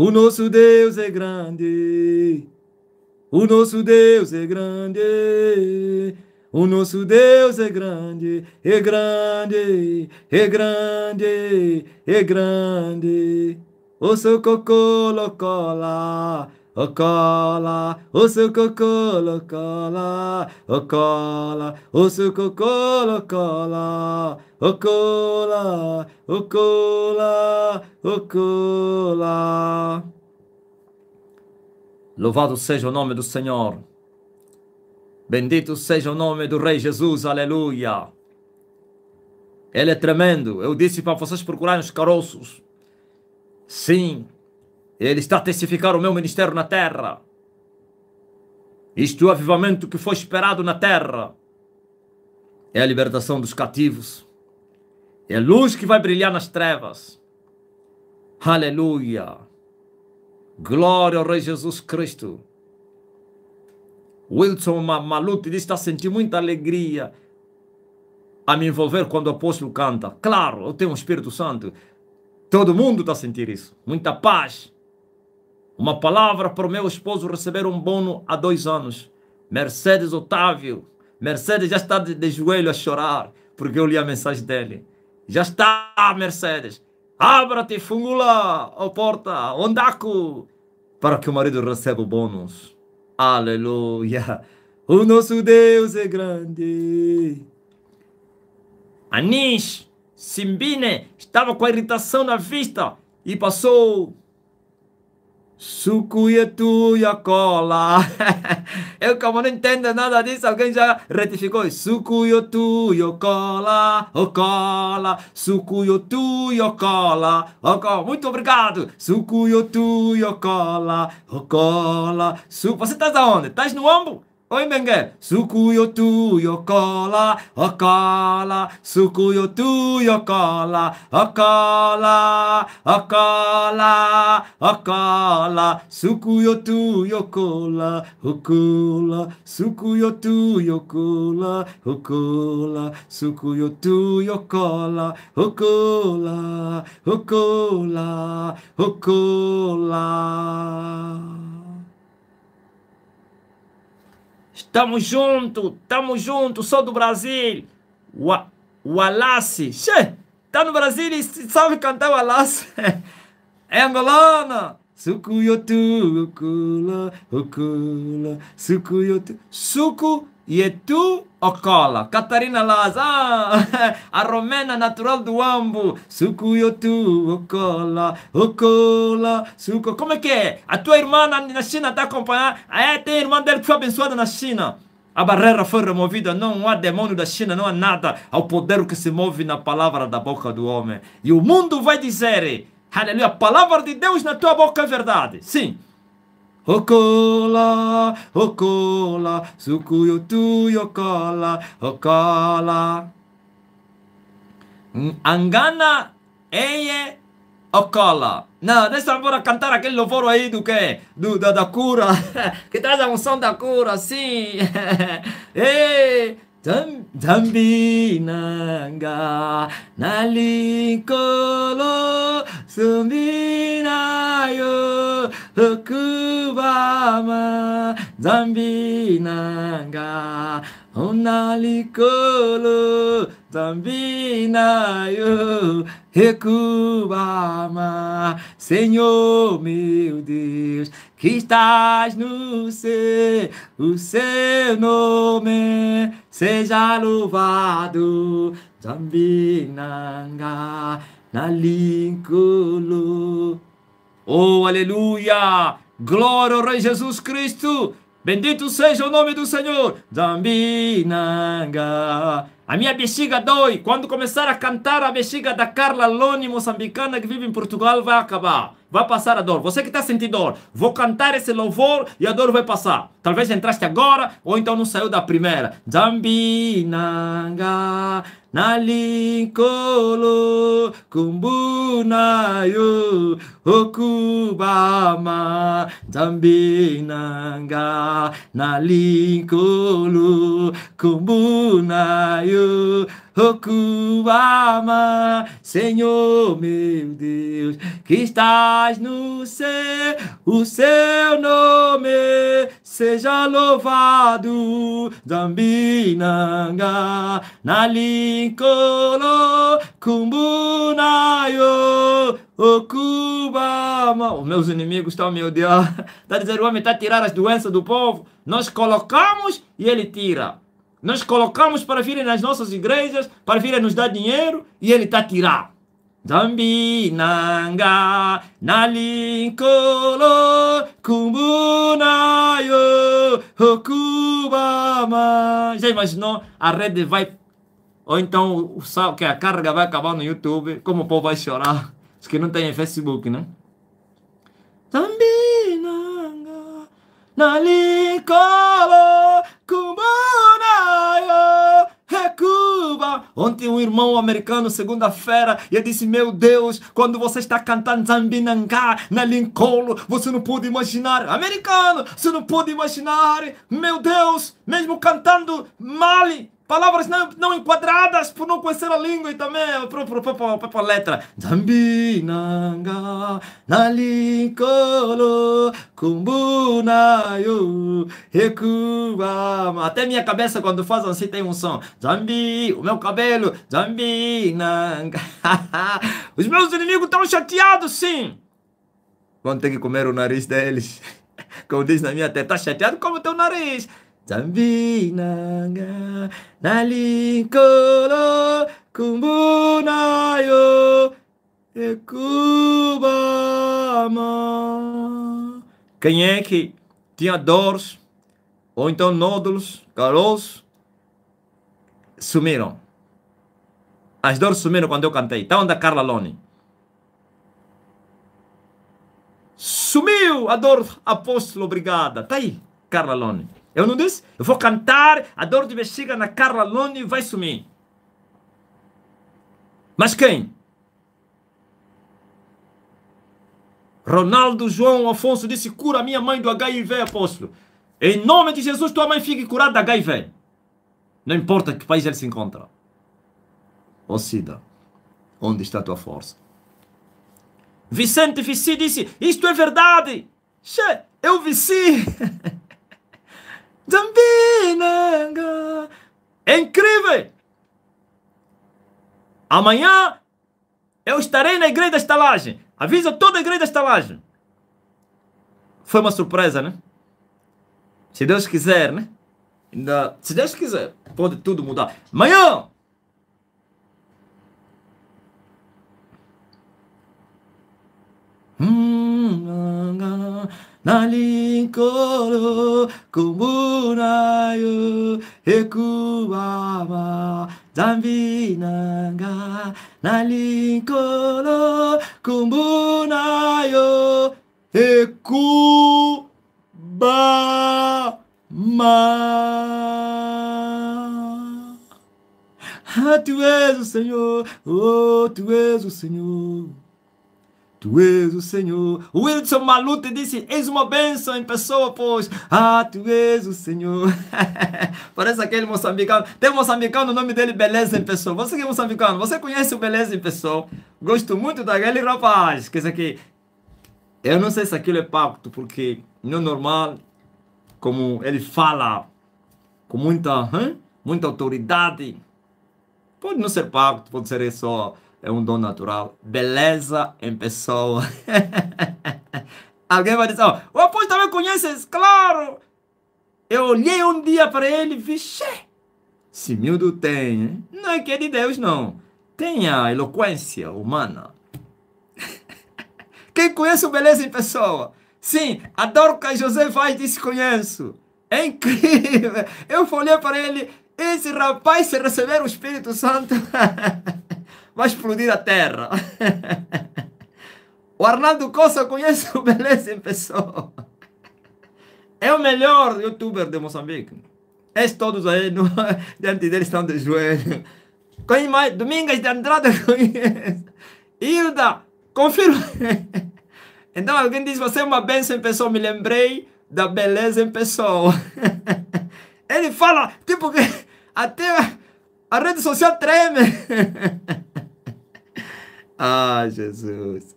O nosso Deus é grande. O nosso Deus é grande. O nosso Deus é grande, é grande, é grande, é grande. O seu cocô cola. Ocola, o seu cocolo cola, ocola, o seu cocolo cola, ocola, ocola, ocola. Louvado seja o nome do Senhor. Bendito seja o nome do Rei Jesus, aleluia. Ele é tremendo. Eu disse para vocês procurarem os caroços. Sim, ele está a testificar o meu ministério na terra. Isto é o avivamento que foi esperado na terra. É a libertação dos cativos. É luz que vai brilhar nas trevas. Aleluia. Glória ao Rei Jesus Cristo. Wilson Maluti diz que está sentindo muita alegria a me envolver quando o apóstolo canta. Claro, eu tenho o um Espírito Santo. Todo mundo está sentindo isso. Muita paz. Uma palavra para o meu esposo receber um bono há dois anos. Mercedes Otávio. Mercedes já está de, de joelho a chorar, porque eu li a mensagem dele. Já está, Mercedes. Abra-te, fungula, a porta, ondaco, para que o marido receba o bônus. Aleluia. O nosso Deus é grande. Anis, Simbine, estava com a irritação na vista e passou Sucuia tuia cola. [laughs] Eu como não entendo nada disso, alguém já retificou. Sucuio tuio cola, o cola. Sucuio tuio cola, o cola. Muito obrigado. Sucuio tuio cola, o cola. Su... Você tá onde? Tá no ombro? Oi, Mengen! Sukuyo tuyo kola, akala, sukuyo tuyo kola, akala, akala, akala, sukuyo tuyo kola, hukula, sukuyo tuyo kola, hukula, sukuyo tuyo kola, hukula, hukula, hukula. Tamo junto, tamo junto, sou do Brasil. Wa Wallace. Che, tá no Brasil e sabe cantar Wallace. [laughs] é angolano. ucula, ukula, ukula, sukuyotu. Suku e Ietu é cola? Catarina Laza, ah, [laughs] a romena natural do Ambo, Suco tu cola, o cola, Suco. Como é que é? A tua irmã na, China está acompanhando? Ah, é, tem irmã dele que foi abençoada na China. A barreira foi removida, não há demônio da China, não há nada ao poder que se move na palavra da boca do homem. E o mundo vai dizer, aleluia, a palavra de Deus na tua boca é verdade. Sim. Okola, okola, sukuyo tu yokola, okola. Mm, angana, eie, okola. No, adesso ancora a cantare aquel foro aí do che Do, da, da cura. [laughs] che traz a unção da cura, sì. [laughs] Ei! Eh, 덤비나가 날리 걸어 숨비나요 흑바마 덤비나가 날리 걸어 Tambinayo Recuama, Senhor meu Deus, que estás no céu, o seu nome seja louvado. Zambinanga, Nalinkulu. Oh, aleluia! Glória ao Rei Jesus Cristo! Bendito seja o nome do Senhor! Zambinanga, a minha bexiga dói. Quando começar a cantar a bexiga da Carla Loni moçambicana que vive em Portugal, vai acabar. Vai passar a dor. Você que está sentindo dor, vou cantar esse louvor e a dor vai passar. Talvez entraste agora ou então não saiu da primeira. Zambinanga nalinkolo, kumbunayo okubama zambinanga nalinkolo, kumbunayo eu Senhor meu Deus, que estás no céu, o seu nome seja louvado, Zambinanga, Nalinkolo, Kumbunayo, Okubama. Os oh, meus inimigos estão me odiando. Está [laughs] dizendo, o homem está a tirar as doenças do povo. Nós colocamos e ele tira. Nós colocamos para virem nas nossas igrejas, para virem nos dar dinheiro e ele está tirar. Nanga nalinkolo kumbunayo hokubama. Já imaginou? A rede vai. Ou então o que a carga vai acabar no YouTube. Como o povo vai chorar? Os que não tem Facebook, né? nanga nalinkolo kumbunayo Ontem um irmão americano, segunda-feira, ele disse, meu Deus, quando você está cantando Zambinangá na Lincoln, você não pôde imaginar, americano, você não pôde imaginar, meu Deus, mesmo cantando Mali, Palavras não, não enquadradas por não conhecer a língua e também a própria, própria, própria letra. Zambinanga, nalinkolo, kumbunayo, rekuama. Até minha cabeça quando faz assim tem um som. Zambi, o meu cabelo, zambinanga. [laughs] Os meus inimigos estão chateados, sim. Vão ter que comer o nariz deles. [laughs] Como diz na minha teta, tá chateado como teu nariz. Zambinanga Nalinkolo Kumbunayo Ekubama Quem é que tinha dores ou então nódulos, caroços, sumiram. As dores sumiram quando eu cantei. Tá onde a Carla Lone? Sumiu a dor, apóstolo, obrigada. Tá aí, Carla Lone. Eu não disse? Eu vou cantar, a dor de bexiga na Carla Lone vai sumir. Mas quem? Ronaldo João Afonso disse: cura a minha mãe do HIV, apóstolo. Em nome de Jesus, tua mãe fique curada do HIV. Não importa que país ele se encontra. Ô oh, Sida, onde está tua força? Vicente Vici disse: Isto é verdade. Che, eu vici. [laughs] Zambinanga. É incrível! Amanhã eu estarei na igreja da estalagem. Avisa toda a igreja da estalagem. Foi uma surpresa, né? Se Deus quiser, né? se Deus quiser, pode tudo mudar. Amanhã! Hum, hum, hum, hum. na linkolo kombo na yo ekuwama zambi na nga na linkolo kombo na yo ekubama ah, tu es o senhor oh tu és o senhor Tu és o Senhor. O Wilson Malute disse: És uma bênção em pessoa, pois. Ah, tu és o Senhor. [laughs] Parece aquele moçambicano. Tem moçambicano, o nome dele Beleza em pessoa. Você que é moçambicano, você conhece o Beleza em pessoa? Gosto muito daquele rapaz. Quer dizer aqui. Eu não sei se aquilo é pacto, porque não é normal como ele fala com muita, hein? muita autoridade. Pode não ser pacto, pode ser só é um dom natural. Beleza em pessoa. [laughs] Alguém vai dizer, ó, oh, o oh, apóstolo também conheces? Claro! Eu olhei um dia para ele e vi, se miúdo tem, hein? não é que é de Deus, não. Tem a eloquência humana. [laughs] Quem conhece o beleza em pessoa? Sim, adoro que José faz disse conheço. É incrível. Eu falei para ele, esse rapaz se receber o Espírito Santo... [laughs] vai explodir a terra. [laughs] o Arnaldo Costa conhece o Beleza em pessoa. É o melhor youtuber de Moçambique. Eles todos aí no, [laughs] diante dele estão de joelho. mais? Domingas de Andrade conhece. Hilda, confirma. [laughs] Então alguém diz: Você é uma benção em pessoa. Me lembrei da beleza em pessoa. Ele fala, tipo que até a rede social treme. Ah, Jesus.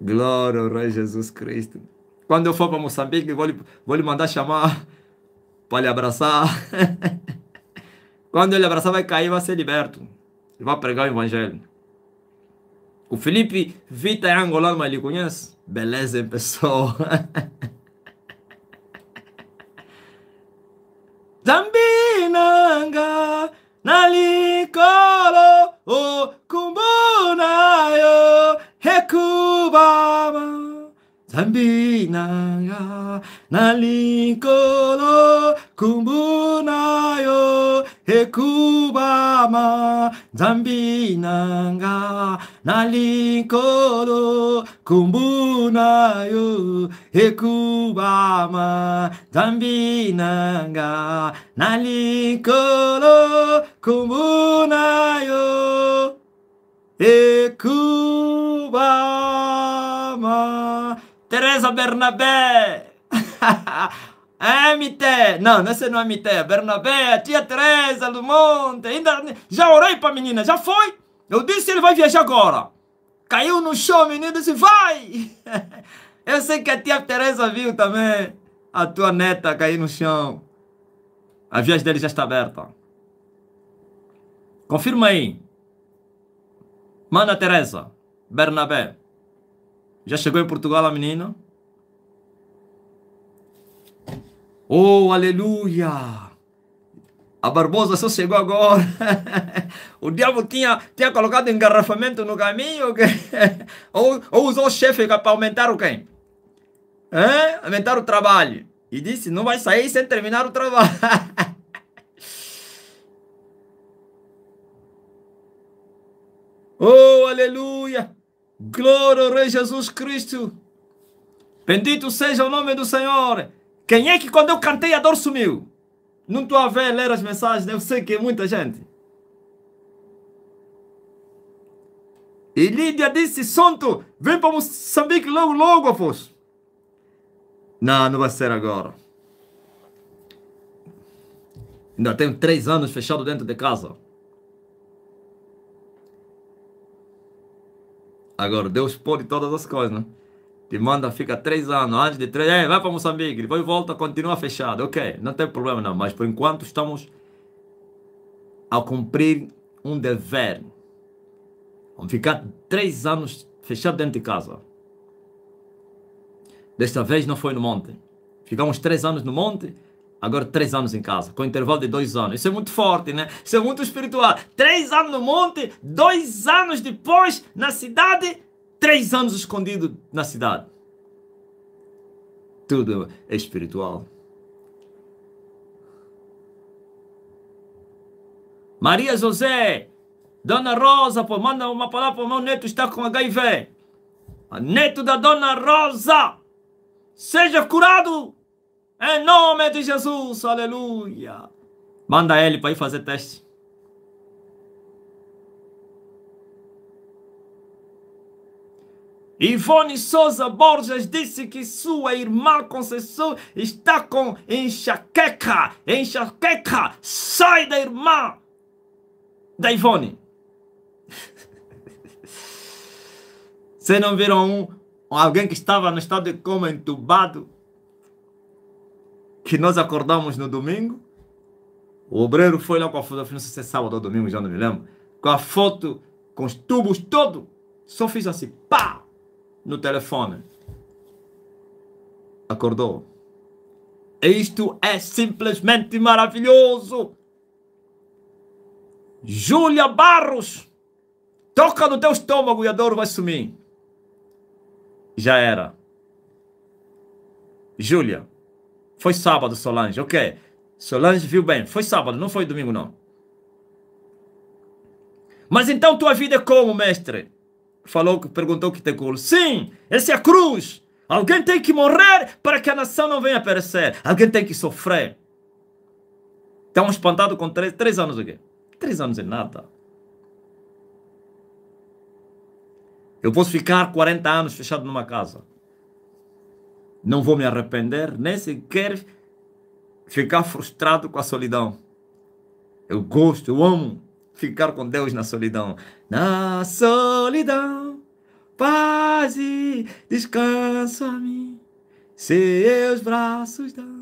Glória ao Rei Jesus Cristo. Quando eu for para Moçambique, vou lhe, vou lhe mandar chamar para lhe abraçar. [laughs] Quando ele abraçar, vai cair, vai ser liberto. Ele vai pregar o evangelho. O Felipe Vita é angolano, mas ele conhece. Beleza, pessoal. [laughs] Zambinanga, nalicolo, oh. 충분하여 헤쿠바마 잔비나가 날린 거로 군분하여 헤쿠바마 잔비나가 날린 거로 군분하여 헤쿠바마 잔비나가 날린 거로 군분 beleza, Bernabé? [laughs] É, Mité! Não, não é não é Mité, Bernabé, tia Teresa do Monte. Ainda, já orei pra menina, já foi? Eu disse ele vai viajar agora. Caiu no chão, menina, disse vai! [laughs] Eu sei que a tia Teresa viu também a tua neta cair no chão. A viagem dele já está aberta. Confirma aí. Mana Teresa, Bernabé. Já chegou em Portugal a menina? Oh, aleluia! A Barbosa só chegou agora. [laughs] o diabo tinha, tinha colocado engarrafamento no caminho. Que... [laughs] ou, ou usou o chefe para aumentar o quem? Hã? Aumentar o trabalho. E disse: não vai sair sem terminar o trabalho. [laughs] oh, aleluia! Glória ao Rei Jesus Cristo! Bendito seja o nome do Senhor! Quem é que quando eu cantei a dor sumiu? Não estou a ver ler as mensagens, eu sei que é muita gente. E Lídia disse: Santo, vem para Moçambique logo, logo, Afonso. Não, não vai ser agora. Ainda tenho três anos fechado dentro de casa. Agora, Deus pode todas as coisas, né? te manda, fica três anos, antes de três, vai para Moçambique, depois volta, continua fechado, ok, não tem problema não, mas por enquanto estamos a cumprir um dever. Vamos ficar três anos fechado dentro de casa. Desta vez não foi no monte. Ficamos três anos no monte, agora três anos em casa, com intervalo de dois anos. Isso é muito forte, né? Isso é muito espiritual. Três anos no monte, dois anos depois na cidade, três anos escondido na cidade. Tudo é espiritual. Maria José, Dona Rosa, pô, manda uma palavra para o meu neto, está com HIV. neto da Dona Rosa, seja curado em nome de Jesus, aleluia. Manda ele para ir fazer teste. Ivone Souza Borges disse que sua irmã Conceição está com enxaqueca. Enxaqueca, sai da irmã da Ivone. [laughs] Vocês não viram um, alguém que estava no estado de coma entubado? Que nós acordamos no domingo? O obreiro foi lá com a foto, não sei se é sábado ou domingo, já não me lembro. Com a foto, com os tubos todo. Só fiz assim, pá! no telefone. Acordou. Isto é simplesmente maravilhoso. Júlia Barros, toca no teu estômago e a dor vai sumir. Já era. Júlia, foi sábado, Solange, ok. Solange viu bem, foi sábado, não foi domingo, não. Mas então tua vida é como, mestre? falou, perguntou que tem cruz. Sim, essa é a cruz. Alguém tem que morrer para que a nação não venha a perecer. Alguém tem que sofrer. Estão tá espantados com três, três anos aqui. Três anos é nada. Eu posso ficar 40 anos fechado numa casa. Não vou me arrepender, nem sequer ficar frustrado com a solidão. Eu gosto, eu amo ficar com Deus na solidão. Na solidão, paz e descanso a mim, seus braços dão.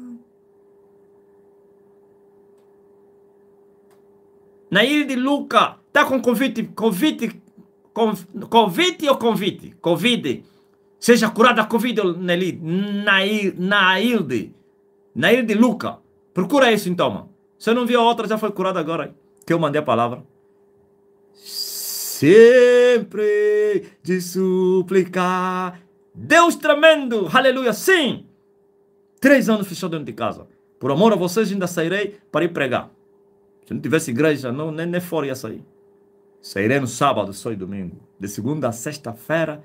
Na ilha de Luca, tá com convite, convite, convite ou convite? convide, Seja curada a Covid na na ilha de, na Luca. Procura isso então, mano. Se não vi a outra, já foi curada agora que eu mandei a palavra, sempre de suplicar. Deus tremendo, aleluia, sim! Três anos fechado dentro de casa. Por amor a vocês, ainda sairei para ir pregar. Se não tivesse igreja, não, nem, nem fora ia sair. Sairei no sábado, só e domingo. De segunda a sexta-feira,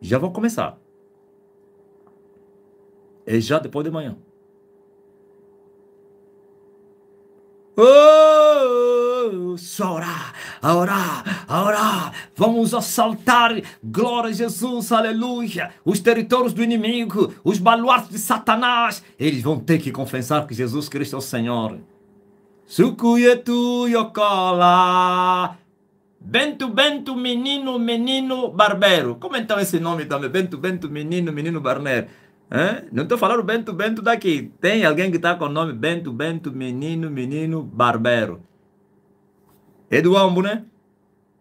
já vou começar. É já depois de manhã. Oh, só orar, orar, orar. Vamos assaltar, glória a Jesus, aleluia. Os territórios do inimigo, os baluartes de Satanás. Eles vão ter que confessar que Jesus Cristo é o Senhor. Sucuyetu yokola. Bento, Bento, menino, menino, barbeiro. Como é então esse nome também? Bento, Bento, menino, menino, barbeiro. Não estou falando Bento Bento daqui. Tem alguém que está com o nome Bento Bento, menino, menino, barbeiro. É do Ambo, né?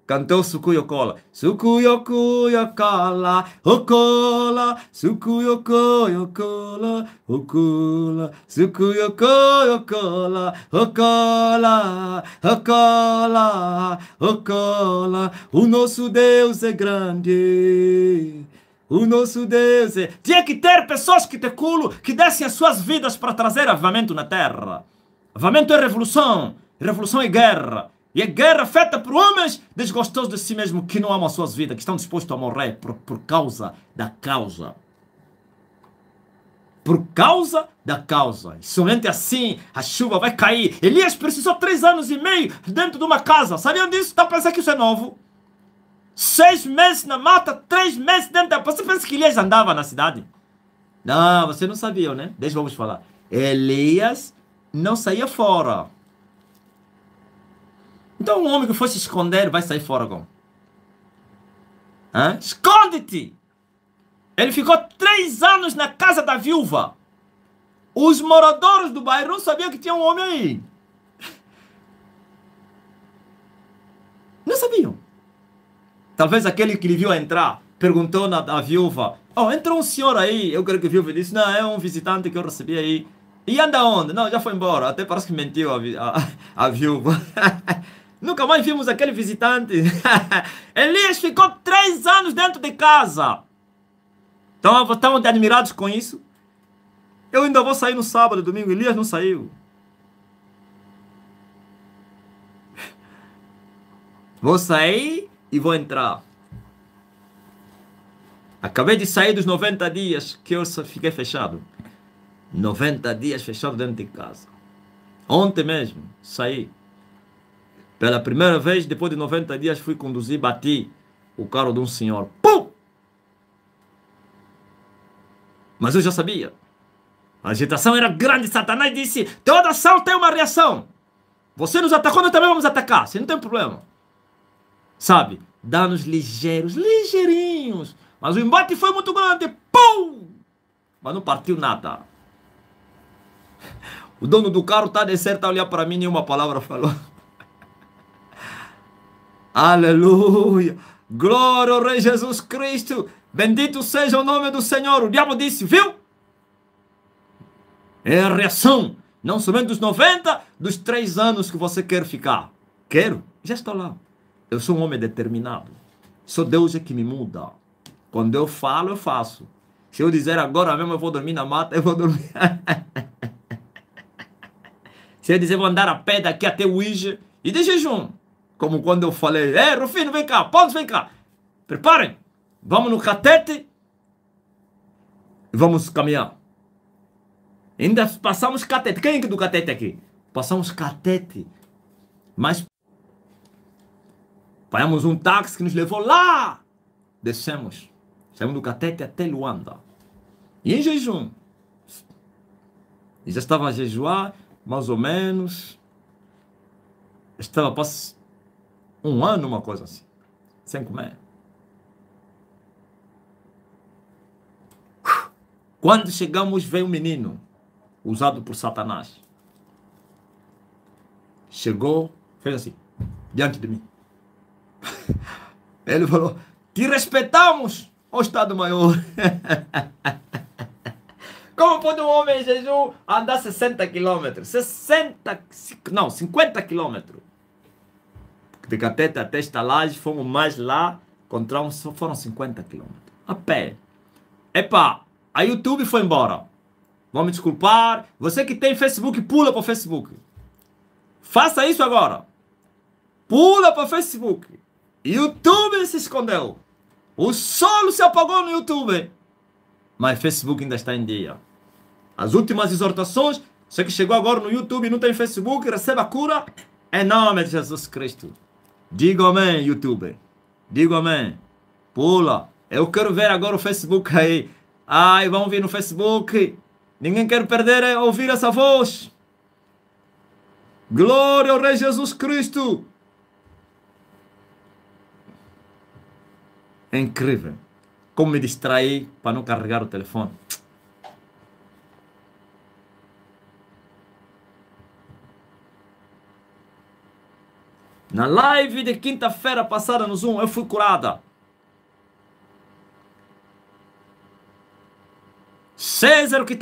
Cantou Sukuyokola. Sukuyokuyokola, Okola, Sukuyokoyokola, Cola. Sukuyokoyokola, Cola, Okola, Cola. O nosso Deus é grande. O nosso Deus é... Tinha que ter pessoas que te culo, que dessem as suas vidas para trazer avivamento na terra. Avivamento é revolução. Revolução é guerra. E a guerra feita por homens desgostosos de si mesmo, que não amam as suas vidas, que estão dispostos a morrer por, por causa da causa. Por causa da causa. E somente assim a chuva vai cair. Elias precisou três anos e meio dentro de uma casa. Sabiam disso? Está pensando que isso é novo? Seis meses na mata, três meses dentro da. Você pensa que Elias andava na cidade? Não, você não sabia, né? Deixa vamos falar. Elias não saía fora. Então, um homem que fosse esconder vai sair fora como? Esconde-te! Ele ficou três anos na casa da viúva. Os moradores do bairro não sabiam que tinha um homem aí. Não sabiam. Talvez aquele que lhe viu entrar perguntou na, à viúva: Oh, entrou um senhor aí. Eu creio que a viúva disse: Não, é um visitante que eu recebi aí. E anda onde? Não, já foi embora. Até parece que mentiu a, a, a viúva. [laughs] Nunca mais vimos aquele visitante. [laughs] Elias ficou três anos dentro de casa. Então, estão admirados com isso? Eu ainda vou sair no sábado, domingo. Elias não saiu. Vou sair e vou entrar. Acabei de sair dos 90 dias que eu fiquei fechado. 90 dias fechado dentro de casa. Ontem mesmo saí. Pela primeira vez, depois de 90 dias, fui conduzir, bati o carro de um senhor. Pum! Mas eu já sabia. A agitação era grande. Satanás disse: toda ação tem uma reação. Você nos atacou, nós também vamos atacar. Você não tem problema. Sabe? Danos ligeiros, ligeirinhos. Mas o embate foi muito grande. Pum! Mas não partiu nada. O dono do carro tá de certo a olhar para mim, nenhuma palavra falou. [laughs] Aleluia! Glória ao Rei Jesus Cristo! Bendito seja o nome do Senhor! O diabo disse, viu? É a reação, não somente dos 90, dos três anos que você quer ficar. Quero, já estou lá. Eu sou um homem determinado. Só Deus é que me muda. Quando eu falo, eu faço. Se eu disser agora mesmo eu vou dormir na mata, eu vou dormir. [laughs] Se eu dizer vou andar a pé daqui até o Ije e de jejum. Como quando eu falei, é, Rufino, vem cá, Pontes, vem cá. Preparem, vamos no catete e vamos caminhar. Ainda passamos catete. Quem é do catete aqui? Passamos catete. Mas Pagamos um táxi que nos levou lá. Descemos. Saímos do Catete até Luanda. E em jejum. E já estava a jejuar, mais ou menos. Estava quase um ano, uma coisa assim. Sem comer. Quando chegamos, veio um menino, usado por Satanás. Chegou, fez assim, diante de mim. [laughs] Ele falou: que respeitamos o Estado-Maior. [laughs] Como pode um homem, Jesus, andar 60 quilômetros? 60, não, 50 quilômetros. De Catete até Estalagem, fomos mais lá, encontramos, só foram 50 quilômetros. A pé. Epa, a YouTube foi embora. Vamos desculpar. Você que tem Facebook, pula para o Facebook. Faça isso agora. Pula para o Facebook. YouTube se escondeu. O solo se apagou no YouTube. Mas Facebook ainda está em dia. As últimas exortações, você que chegou agora no YouTube e não tem Facebook, receba a cura em nome de Jesus Cristo. Diga amém, YouTube. Diga amém. Pula. Eu quero ver agora o Facebook aí. Ai, vão vir no Facebook. Ninguém quer perder é ouvir essa voz. Glória ao Rei Jesus Cristo. É incrível. Como me distraí para não carregar o telefone. Na live de quinta-feira passada no Zoom, eu fui curada. César que